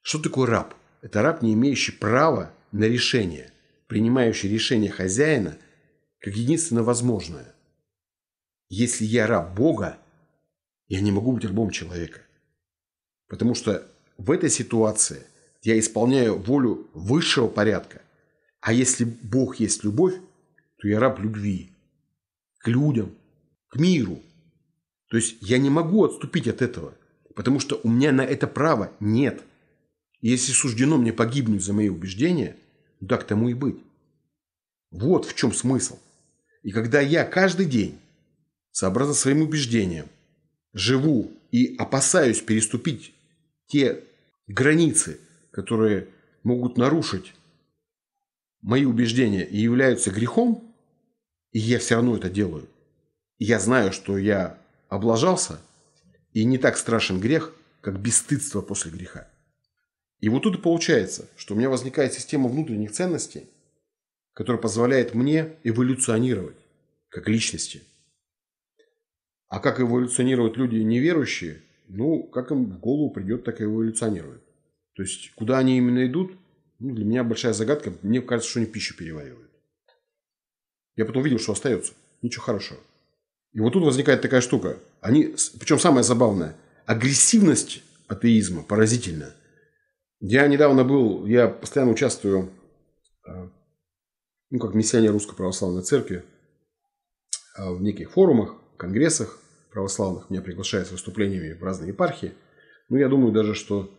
Что такое раб? Это раб, не имеющий права на решение, принимающий решение хозяина как единственно возможное. Если я раб Бога, я не могу быть рабом человека. Потому что в этой ситуации – я исполняю волю высшего порядка. А если Бог есть любовь, то я раб любви. К людям, к миру. То есть я не могу отступить от этого, потому что у меня на это права нет. И если суждено мне погибнуть за мои убеждения, ну так тому и быть. Вот в чем смысл. И когда я каждый день, сообразно своим убеждениям, живу и опасаюсь переступить те границы, которые могут нарушить мои убеждения и являются грехом, и я все равно это делаю. И я знаю, что я облажался, и не так страшен грех, как бесстыдство после греха. И вот тут и получается, что у меня возникает система внутренних ценностей, которая позволяет мне эволюционировать как личности. А как эволюционируют люди неверующие, ну, как им в голову придет, так и эволюционируют. То есть, куда они именно идут, ну, для меня большая загадка. Мне кажется, что они пищу переваривают. Я потом видел, что остается. Ничего хорошего. И вот тут возникает такая штука. Они, причем самое забавное, агрессивность атеизма поразительна. Я недавно был, я постоянно участвую, э, ну, как миссионер Русской Православной Церкви, э, в неких форумах, конгрессах православных. Меня приглашают с выступлениями в разные епархии. Ну, я думаю даже, что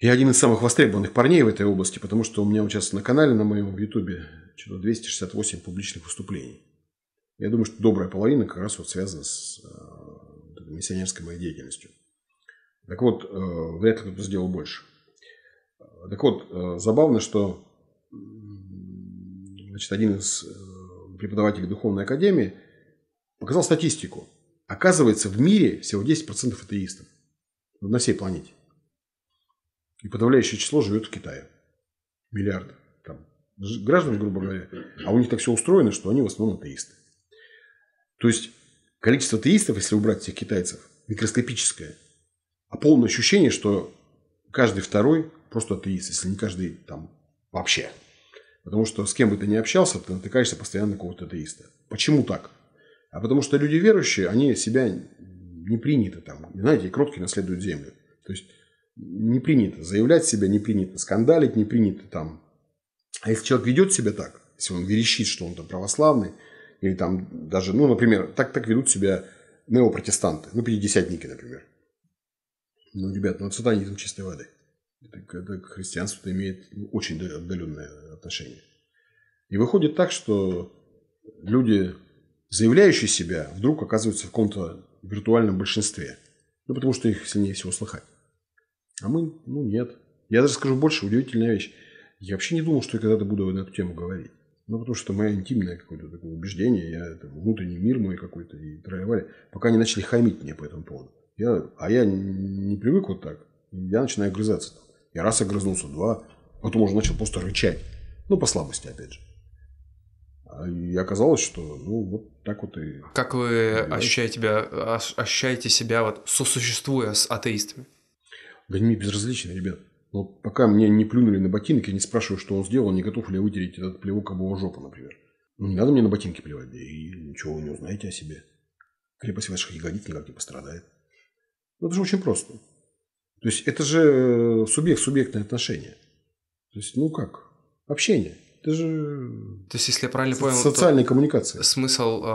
я один из самых востребованных парней в этой области, потому что у меня сейчас на канале, на моем ютубе, что-то 268 публичных выступлений. Я думаю, что добрая половина как раз вот связана с э, миссионерской моей деятельностью. Так вот, э, вряд ли кто-то сделал больше. Так вот, э, забавно, что значит, один из э, преподавателей Духовной Академии показал статистику. Оказывается, в мире всего 10% атеистов на всей планете. И подавляющее число живет в Китае. Миллиард там, граждан, грубо говоря. А у них так все устроено, что они в основном атеисты. То есть количество атеистов, если убрать всех китайцев, микроскопическое. А полное ощущение, что каждый второй просто атеист, если не каждый там вообще. Потому что с кем бы ты ни общался, ты натыкаешься постоянно на какого-то атеиста. Почему так? А потому что люди верующие, они себя не приняты там. Знаете, кротки наследуют землю. То есть не принято заявлять себя, не принято скандалить, не принято там. А если человек ведет себя так, если он верещит, что он там православный, или там даже, ну, например, так, так ведут себя неопротестанты, ну, пятидесятники, например. Ну, ребят, ну, это сатанизм чистой воды. Это, это к христианству имеет ну, очень отдаленное отношение. И выходит так, что люди, заявляющие себя, вдруг оказываются в каком-то виртуальном большинстве. Ну, потому что их сильнее всего слыхать. А мы, ну нет. Я даже скажу больше, удивительная вещь. Я вообще не думал, что я когда-то буду на эту тему говорить. Ну, потому что мое интимное какое-то такое убеждение, я, это, внутренний мир мой какой-то и траевали, пока не начали хамить мне по этому поводу. Я, а я не привык вот так. Я начинаю грызаться. Там. Я раз огрызнулся, два. Потом уже начал просто рычать. Ну, по слабости, опять же. А и оказалось, что ну вот так вот и. Как вы ощущаете себя, а, ощущаете себя вот сосуществуя с атеистами? Да не безразлично, ребят. Но пока мне не плюнули на ботинок, я не спрашиваю, что он сделал, не готов ли я вытереть этот плевок об его жопу, например. Ну, не надо мне на ботинки плевать, да и ничего вы не узнаете о себе. Крепость ваших ягодиц никак не пострадает. Ну, это же очень просто. То есть это же э, субъект-субъектные отношения. То есть, ну как? Общение. Это же... То есть, если я правильно понял... Социальная коммуникация. Смысл э,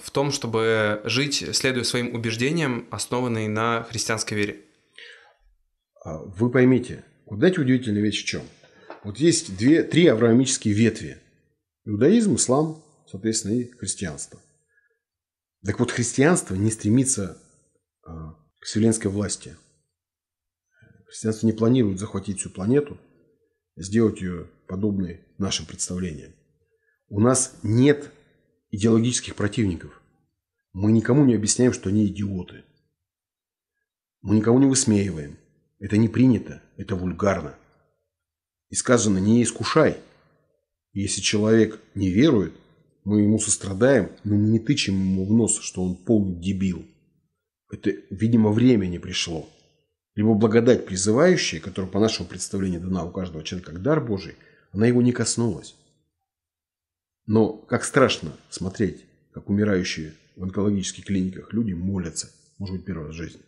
в том, чтобы жить, следуя своим убеждениям, основанные на христианской вере. А, вы поймите, вот дайте удивительная вещь в чем. Вот есть две, три авраамические ветви. Иудаизм, ислам, соответственно, и христианство. Так вот, христианство не стремится а, к вселенской власти. Христианство не планирует захватить всю планету, сделать ее подобной нашим представлениям. У нас нет идеологических противников. Мы никому не объясняем, что они идиоты. Мы никого не высмеиваем. Это не принято, это вульгарно. И сказано «не искушай». Если человек не верует, мы ему сострадаем, но мы не тычем ему в нос, что он полный дебил. Это, видимо, время не пришло. Либо благодать призывающая, которая по нашему представлению дана у каждого человека как дар Божий, она его не коснулась. Но как страшно смотреть, как умирающие в онкологических клиниках люди молятся, может быть, первый раз в жизни.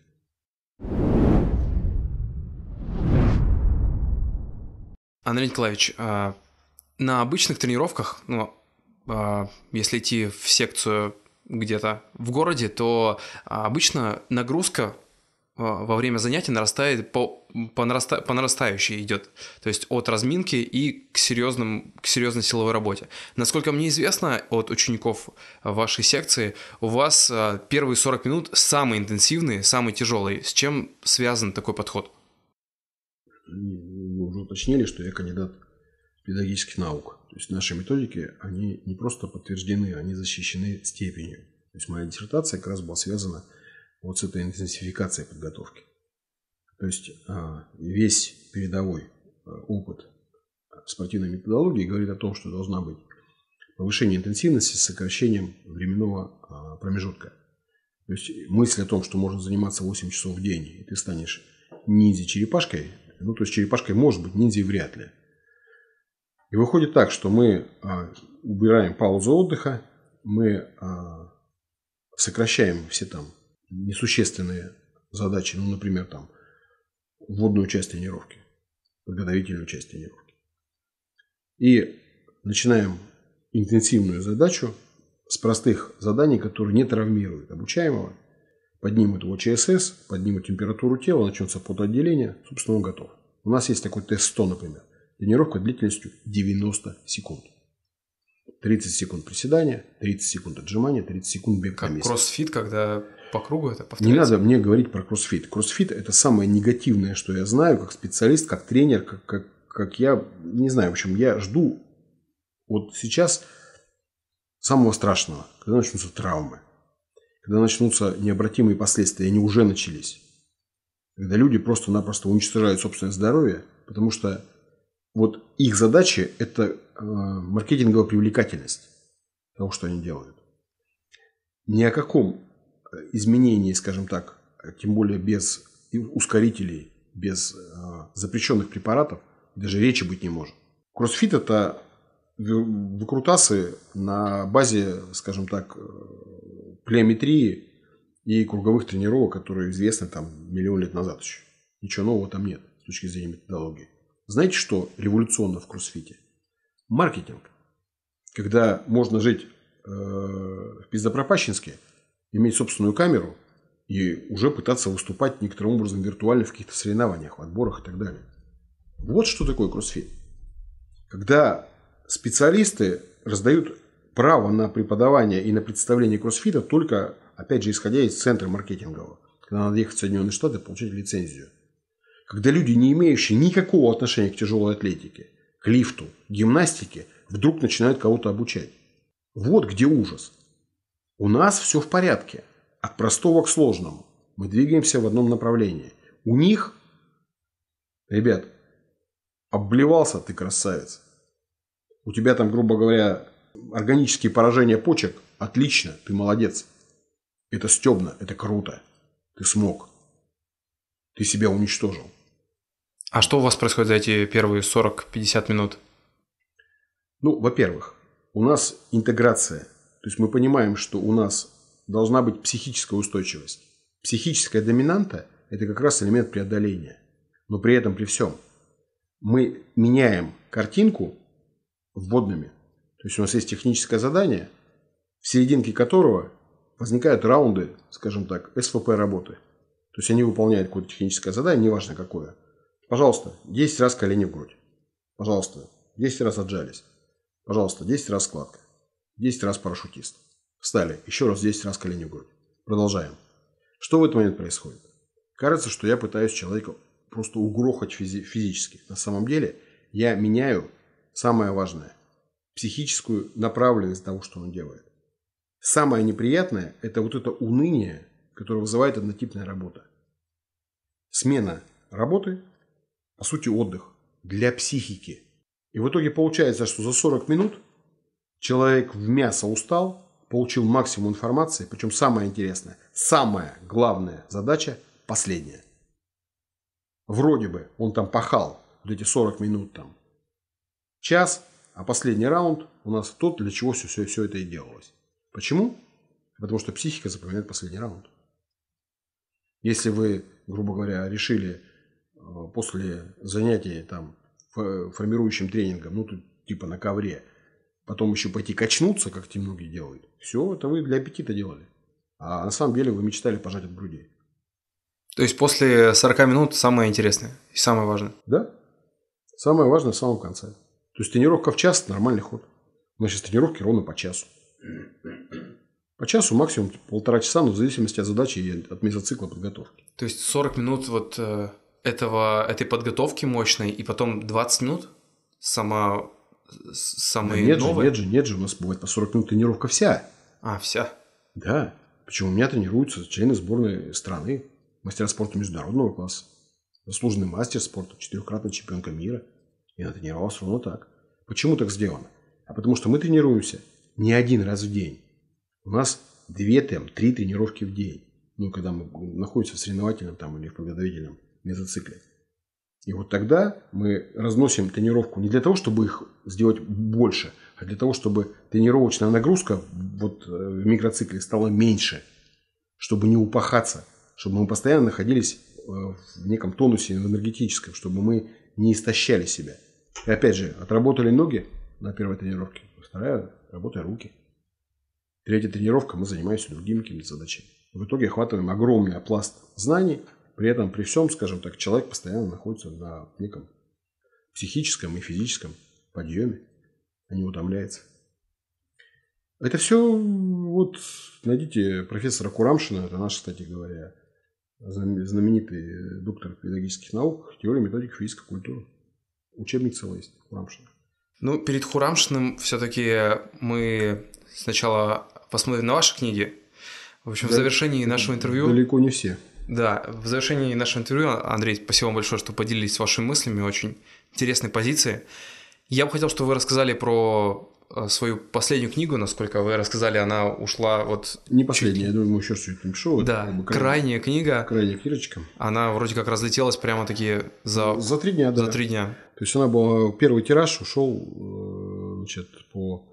Андрей Николаевич, а, на обычных тренировках, ну, а, если идти в секцию где-то в городе, то обычно нагрузка а, во время занятия нарастает по, по, нараста, по нарастающей идет, то есть от разминки и к, серьезным, к серьезной силовой работе. Насколько мне известно от учеников вашей секции, у вас первые 40 минут самые интенсивные, самые тяжелые. С чем связан такой подход? уточнили, что я кандидат педагогических наук. То есть наши методики, они не просто подтверждены, они защищены степенью. То есть моя диссертация как раз была связана вот с этой интенсификацией подготовки. То есть а, весь передовой а, опыт спортивной методологии говорит о том, что должна быть повышение интенсивности с сокращением временного а, промежутка. То есть мысль о том, что можно заниматься 8 часов в день, и ты станешь ниндзя-черепашкой, ну, то есть черепашкой может быть, ниндзя вряд ли. И выходит так, что мы а, убираем паузу отдыха, мы а, сокращаем все там несущественные задачи, ну, например, там, вводную часть тренировки, подготовительную часть тренировки. И начинаем интенсивную задачу с простых заданий, которые не травмируют обучаемого – Поднимут его ЧСС, поднимут температуру тела, начнется потоотделение, собственно, он готов. У нас есть такой тест 100, например. Тренировка длительностью 90 секунд. 30 секунд приседания, 30 секунд отжимания, 30 секунд бега как на месте. кроссфит, когда по кругу это повторяется? Не надо мне говорить про кроссфит. Кроссфит – это самое негативное, что я знаю, как специалист, как тренер, как, как, как я, не знаю, в общем, я жду вот сейчас самого страшного, когда начнутся травмы когда начнутся необратимые последствия, они уже начались. Когда люди просто-напросто уничтожают собственное здоровье, потому что вот их задача – это э, маркетинговая привлекательность того, что они делают. Ни о каком э, изменении, скажем так, тем более без ускорителей, без э, запрещенных препаратов, даже речи быть не может. Кроссфит – это выкрутасы на базе, скажем так, клеометрии и круговых тренировок, которые известны там миллион лет назад еще. Ничего нового там нет с точки зрения методологии. Знаете, что революционно в кроссфите? Маркетинг. Когда можно жить э, в пиздопропащинске, иметь собственную камеру и уже пытаться выступать некоторым образом виртуально в каких-то соревнованиях, в отборах и так далее. Вот что такое кроссфит. Когда специалисты раздают право на преподавание и на представление кроссфита только, опять же, исходя из центра маркетингового, когда надо ехать в Соединенные Штаты и получать лицензию. Когда люди, не имеющие никакого отношения к тяжелой атлетике, к лифту, гимнастике, вдруг начинают кого-то обучать. Вот где ужас. У нас все в порядке. От простого к сложному. Мы двигаемся в одном направлении. У них, ребят, обливался ты красавец. У тебя там, грубо говоря, органические поражения почек. Отлично, ты молодец. Это стебно, это круто. Ты смог. Ты себя уничтожил. А что у вас происходит за эти первые 40-50 минут? Ну, во-первых, у нас интеграция. То есть мы понимаем, что у нас должна быть психическая устойчивость. Психическая доминанта – это как раз элемент преодоления. Но при этом, при всем, мы меняем картинку вводными. То есть у нас есть техническое задание, в серединке которого возникают раунды, скажем так, СВП работы. То есть они выполняют какое-то техническое задание, неважно какое. Пожалуйста, 10 раз колени в грудь. Пожалуйста, 10 раз отжались. Пожалуйста, 10 раз складка. 10 раз парашютист. Встали. Еще раз 10 раз колени в грудь. Продолжаем. Что в этот момент происходит? Кажется, что я пытаюсь человека просто угрохать физи- физически. На самом деле я меняю самое важное психическую направленность того, что он делает. Самое неприятное – это вот это уныние, которое вызывает однотипная работа. Смена работы, по сути, отдых для психики. И в итоге получается, что за 40 минут человек в мясо устал, получил максимум информации, причем самое интересное, самая главная задача – последняя. Вроде бы он там пахал вот эти 40 минут там, час, а последний раунд у нас тот, для чего все, все, все это и делалось. Почему? Потому что психика запоминает последний раунд. Если вы, грубо говоря, решили э, после занятия там, формирующим тренингом, ну, тут типа на ковре, потом еще пойти качнуться, как те многие делают, все это вы для аппетита делали. А на самом деле вы мечтали пожать от груди. То есть после 40 минут самое интересное и самое важное? Да. Самое важное в самом конце. То есть тренировка в час – нормальный ход. У нас сейчас тренировки ровно по часу. По часу максимум полтора часа, но в зависимости от задачи и от мезоцикла подготовки. То есть 40 минут вот э, этого, этой подготовки мощной и потом 20 минут сама самые да нет новые? Же, нет же, нет же, у нас бывает по а 40 минут тренировка вся. А, вся? Да. Почему у меня тренируются члены сборной страны, мастера спорта международного класса, заслуженный мастер спорта, четырехкратный чемпионка мира – и Я тренировался ровно ну так. Почему так сделано? А потому что мы тренируемся не один раз в день. У нас две, там, три тренировки в день. Ну, когда мы находимся в соревновательном там, или в подготовительном мезоцикле. И вот тогда мы разносим тренировку не для того, чтобы их сделать больше, а для того, чтобы тренировочная нагрузка вот э, в микроцикле стала меньше, чтобы не упахаться, чтобы мы постоянно находились э, в неком тонусе энергетическом, чтобы мы не истощали себя. И опять же, отработали ноги на первой тренировке, вторая – работая руки. Третья тренировка мы занимаемся другими какими-то задачами. В итоге охватываем огромный пласт знаний, при этом, при всем, скажем так, человек постоянно находится на неком психическом и физическом подъеме, а не утомляется. Это все, вот, найдите профессора Курамшина, это наш, кстати говоря, знаменитый доктор педагогических наук, теория методик физической культуры. Учебник целый есть, Хурамшина. Ну, перед Хурамшиным все-таки мы сначала посмотрим на ваши книги. В общем, да, в завершении нашего интервью... Далеко не все. Да, в завершении нашего интервью, Андрей, спасибо вам большое, что поделились вашими мыслями, очень интересной позиции. Я бы хотел, чтобы вы рассказали про э, свою последнюю книгу, насколько вы рассказали, она ушла вот... Не последняя, чуть... я думаю, еще что-нибудь шоу. Да, как бы крайняя, крайняя книга. Крайняя книжечка. Она вроде как разлетелась прямо-таки за... За три дня, да. За три дня. То есть она была, первый тираж ушел э, значит, по,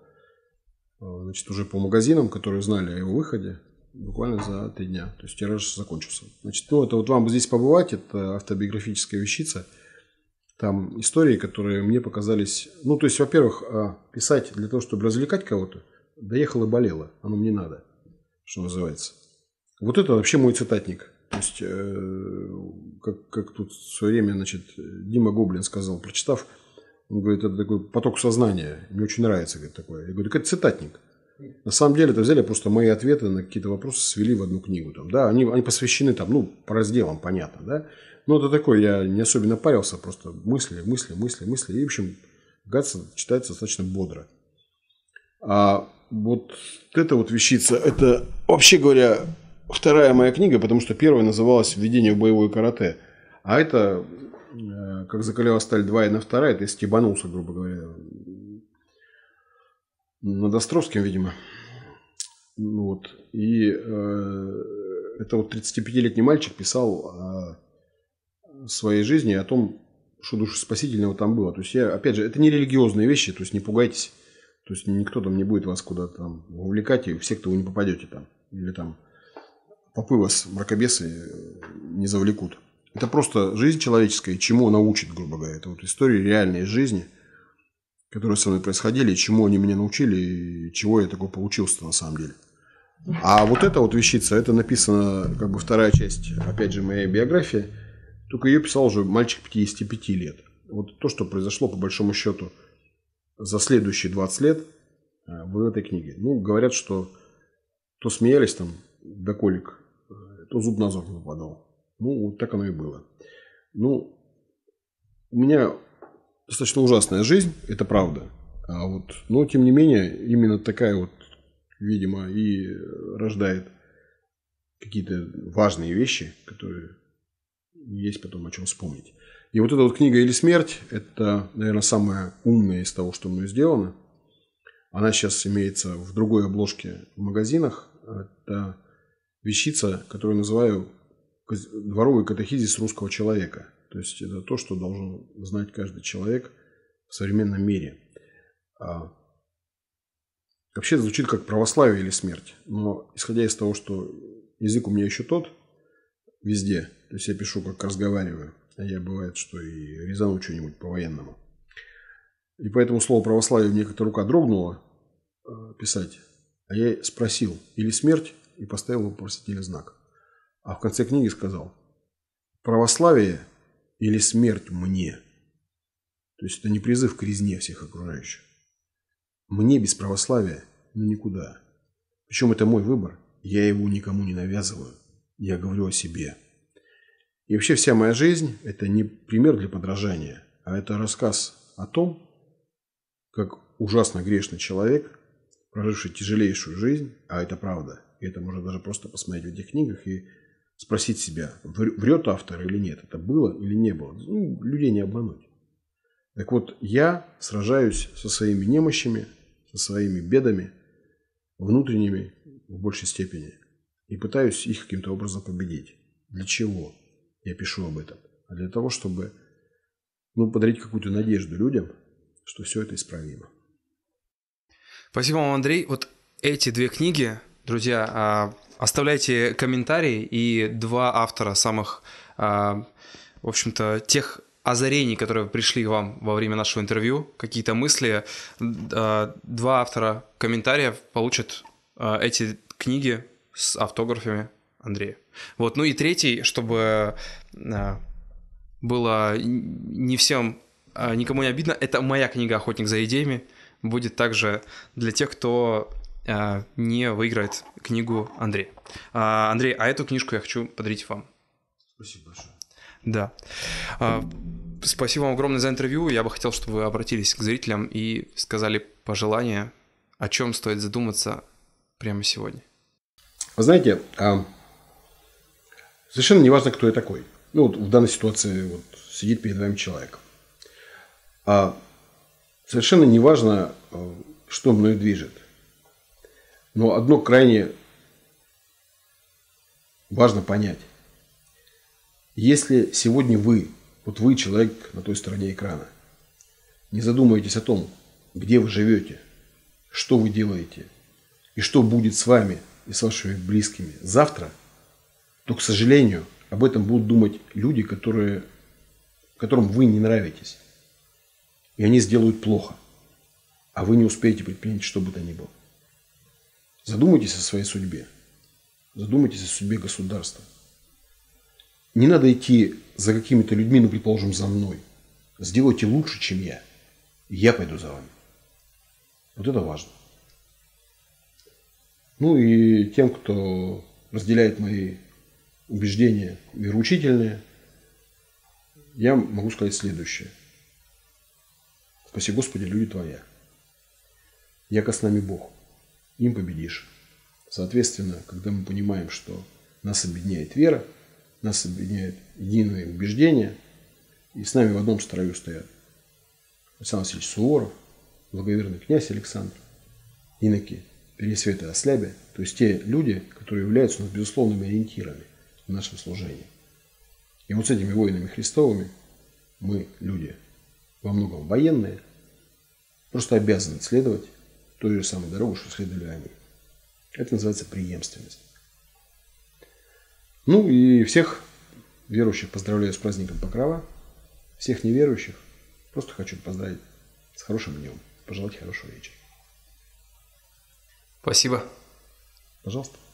э, значит, уже по магазинам, которые знали о его выходе, буквально за три дня. То есть тираж закончился. Значит, ну, это вот вам здесь побывать, это автобиографическая вещица. Там истории, которые мне показались... Ну, то есть, во-первых, а, писать для того, чтобы развлекать кого-то, доехала болела, оно мне надо, что называется. Вот это вообще мой цитатник – то есть, э, как, как тут в свое время, значит, Дима Гоблин сказал, прочитав, он говорит, это такой поток сознания, мне очень нравится, говорит, такое. Я говорю, так это цитатник. На самом деле, это взяли просто мои ответы на какие-то вопросы, свели в одну книгу. Там, да? они, они посвящены там, ну, по разделам, понятно, да. Но это такое, я не особенно парился, просто мысли, мысли, мысли, мысли. И, в общем, Гатса читается достаточно бодро. А вот эта вот вещица, это, вообще говоря, вторая моя книга, потому что первая называлась «Введение в боевое карате». А это, э, как закалила сталь 2 и на 2, это стебанулся, грубо говоря. Над Островским, видимо. Ну вот. И э, это вот 35-летний мальчик писал о своей жизни, о том, что душеспасительного там было. То есть я, опять же, это не религиозные вещи, то есть не пугайтесь. То есть никто там не будет вас куда-то там увлекать, и в секту вы не попадете там. Или там попы вас, мракобесы, э, не завлекут. Это просто жизнь человеческая, чему она учит, грубо говоря. Это вот истории реальной жизни, которые со мной происходили, чему они меня научили, и чего я такого получился на самом деле. А вот эта вот вещица, это написано, как бы вторая часть, опять же, моей биографии, только ее писал уже мальчик 55 лет. Вот то, что произошло, по большому счету, за следующие 20 лет э, в этой книге. Ну, говорят, что то смеялись там до колик то зуб на зуб выпадал. Ну, вот так оно и было. Ну, у меня достаточно ужасная жизнь, это правда. А вот, но, тем не менее, именно такая вот, видимо, и рождает какие-то важные вещи, которые есть потом о чем вспомнить. И вот эта вот книга «Или смерть» – это, наверное, самая умная из того, что мной сделано. Она сейчас имеется в другой обложке в магазинах. Это вещица, которую называю дворовый катехизис русского человека. То есть это то, что должен знать каждый человек в современном мире. А, вообще звучит как православие или смерть. Но исходя из того, что язык у меня еще тот везде, то есть я пишу, как разговариваю, а я бывает, что и резану что-нибудь по-военному. И поэтому слово православие мне как-то рука дрогнула а, писать. А я спросил, или смерть, и поставил вопросительный знак. А в конце книги сказал «Православие или смерть мне?» То есть это не призыв к резне всех окружающих. Мне без православия ну никуда. Причем это мой выбор, я его никому не навязываю. Я говорю о себе. И вообще вся моя жизнь – это не пример для подражания, а это рассказ о том, как ужасно грешный человек, проживший тяжелейшую жизнь, а это правда – и это можно даже просто посмотреть в этих книгах и спросить себя, врет автор или нет, это было или не было. Ну, людей не обмануть. Так вот, я сражаюсь со своими немощами, со своими бедами, внутренними в большей степени, и пытаюсь их каким-то образом победить. Для чего я пишу об этом? А для того, чтобы ну, подарить какую-то надежду людям, что все это исправимо. Спасибо вам, Андрей. Вот эти две книги Друзья, а, оставляйте комментарии, и два автора самых, а, в общем-то, тех озарений, которые пришли к вам во время нашего интервью, какие-то мысли, а, два автора комментариев получат эти книги с автографами Андрея. Вот, ну и третий, чтобы было не всем, никому не обидно, это моя книга «Охотник за идеями», будет также для тех, кто а, не выиграет книгу Андрей. А, Андрей, а эту книжку я хочу подарить вам. Спасибо большое. Да. А, спасибо вам огромное за интервью. Я бы хотел, чтобы вы обратились к зрителям и сказали пожелания, о чем стоит задуматься прямо сегодня. Вы знаете, совершенно не важно, кто я такой. Ну, вот в данной ситуации вот сидит перед вами человек. Совершенно не важно, что мной движет но одно крайне важно понять. Если сегодня вы, вот вы человек на той стороне экрана, не задумываетесь о том, где вы живете, что вы делаете и что будет с вами и с вашими близкими завтра, то, к сожалению, об этом будут думать люди, которые, которым вы не нравитесь. И они сделают плохо, а вы не успеете предпринять что бы то ни было. Задумайтесь о своей судьбе. Задумайтесь о судьбе государства. Не надо идти за какими-то людьми, ну, предположим, за мной. Сделайте лучше, чем я. Я пойду за вами. Вот это важно. Ну и тем, кто разделяет мои убеждения вероучительные, я могу сказать следующее. Спаси Господи, люди Твоя. Яко с нами Бог им победишь. Соответственно, когда мы понимаем, что нас объединяет вера, нас объединяет единое убеждение, и с нами в одном строю стоят Александр Васильевич Суворов, благоверный князь Александр, иноки Пересвета и Ослябе, то есть те люди, которые являются у нас безусловными ориентирами в нашем служении. И вот с этими воинами Христовыми мы, люди, во многом военные, просто обязаны следовать ту же самую дорогу, что следовали они. Это называется преемственность. Ну и всех верующих поздравляю с праздником Покрова. Всех неверующих просто хочу поздравить с хорошим днем. Пожелать хорошего вечера. Спасибо. Пожалуйста.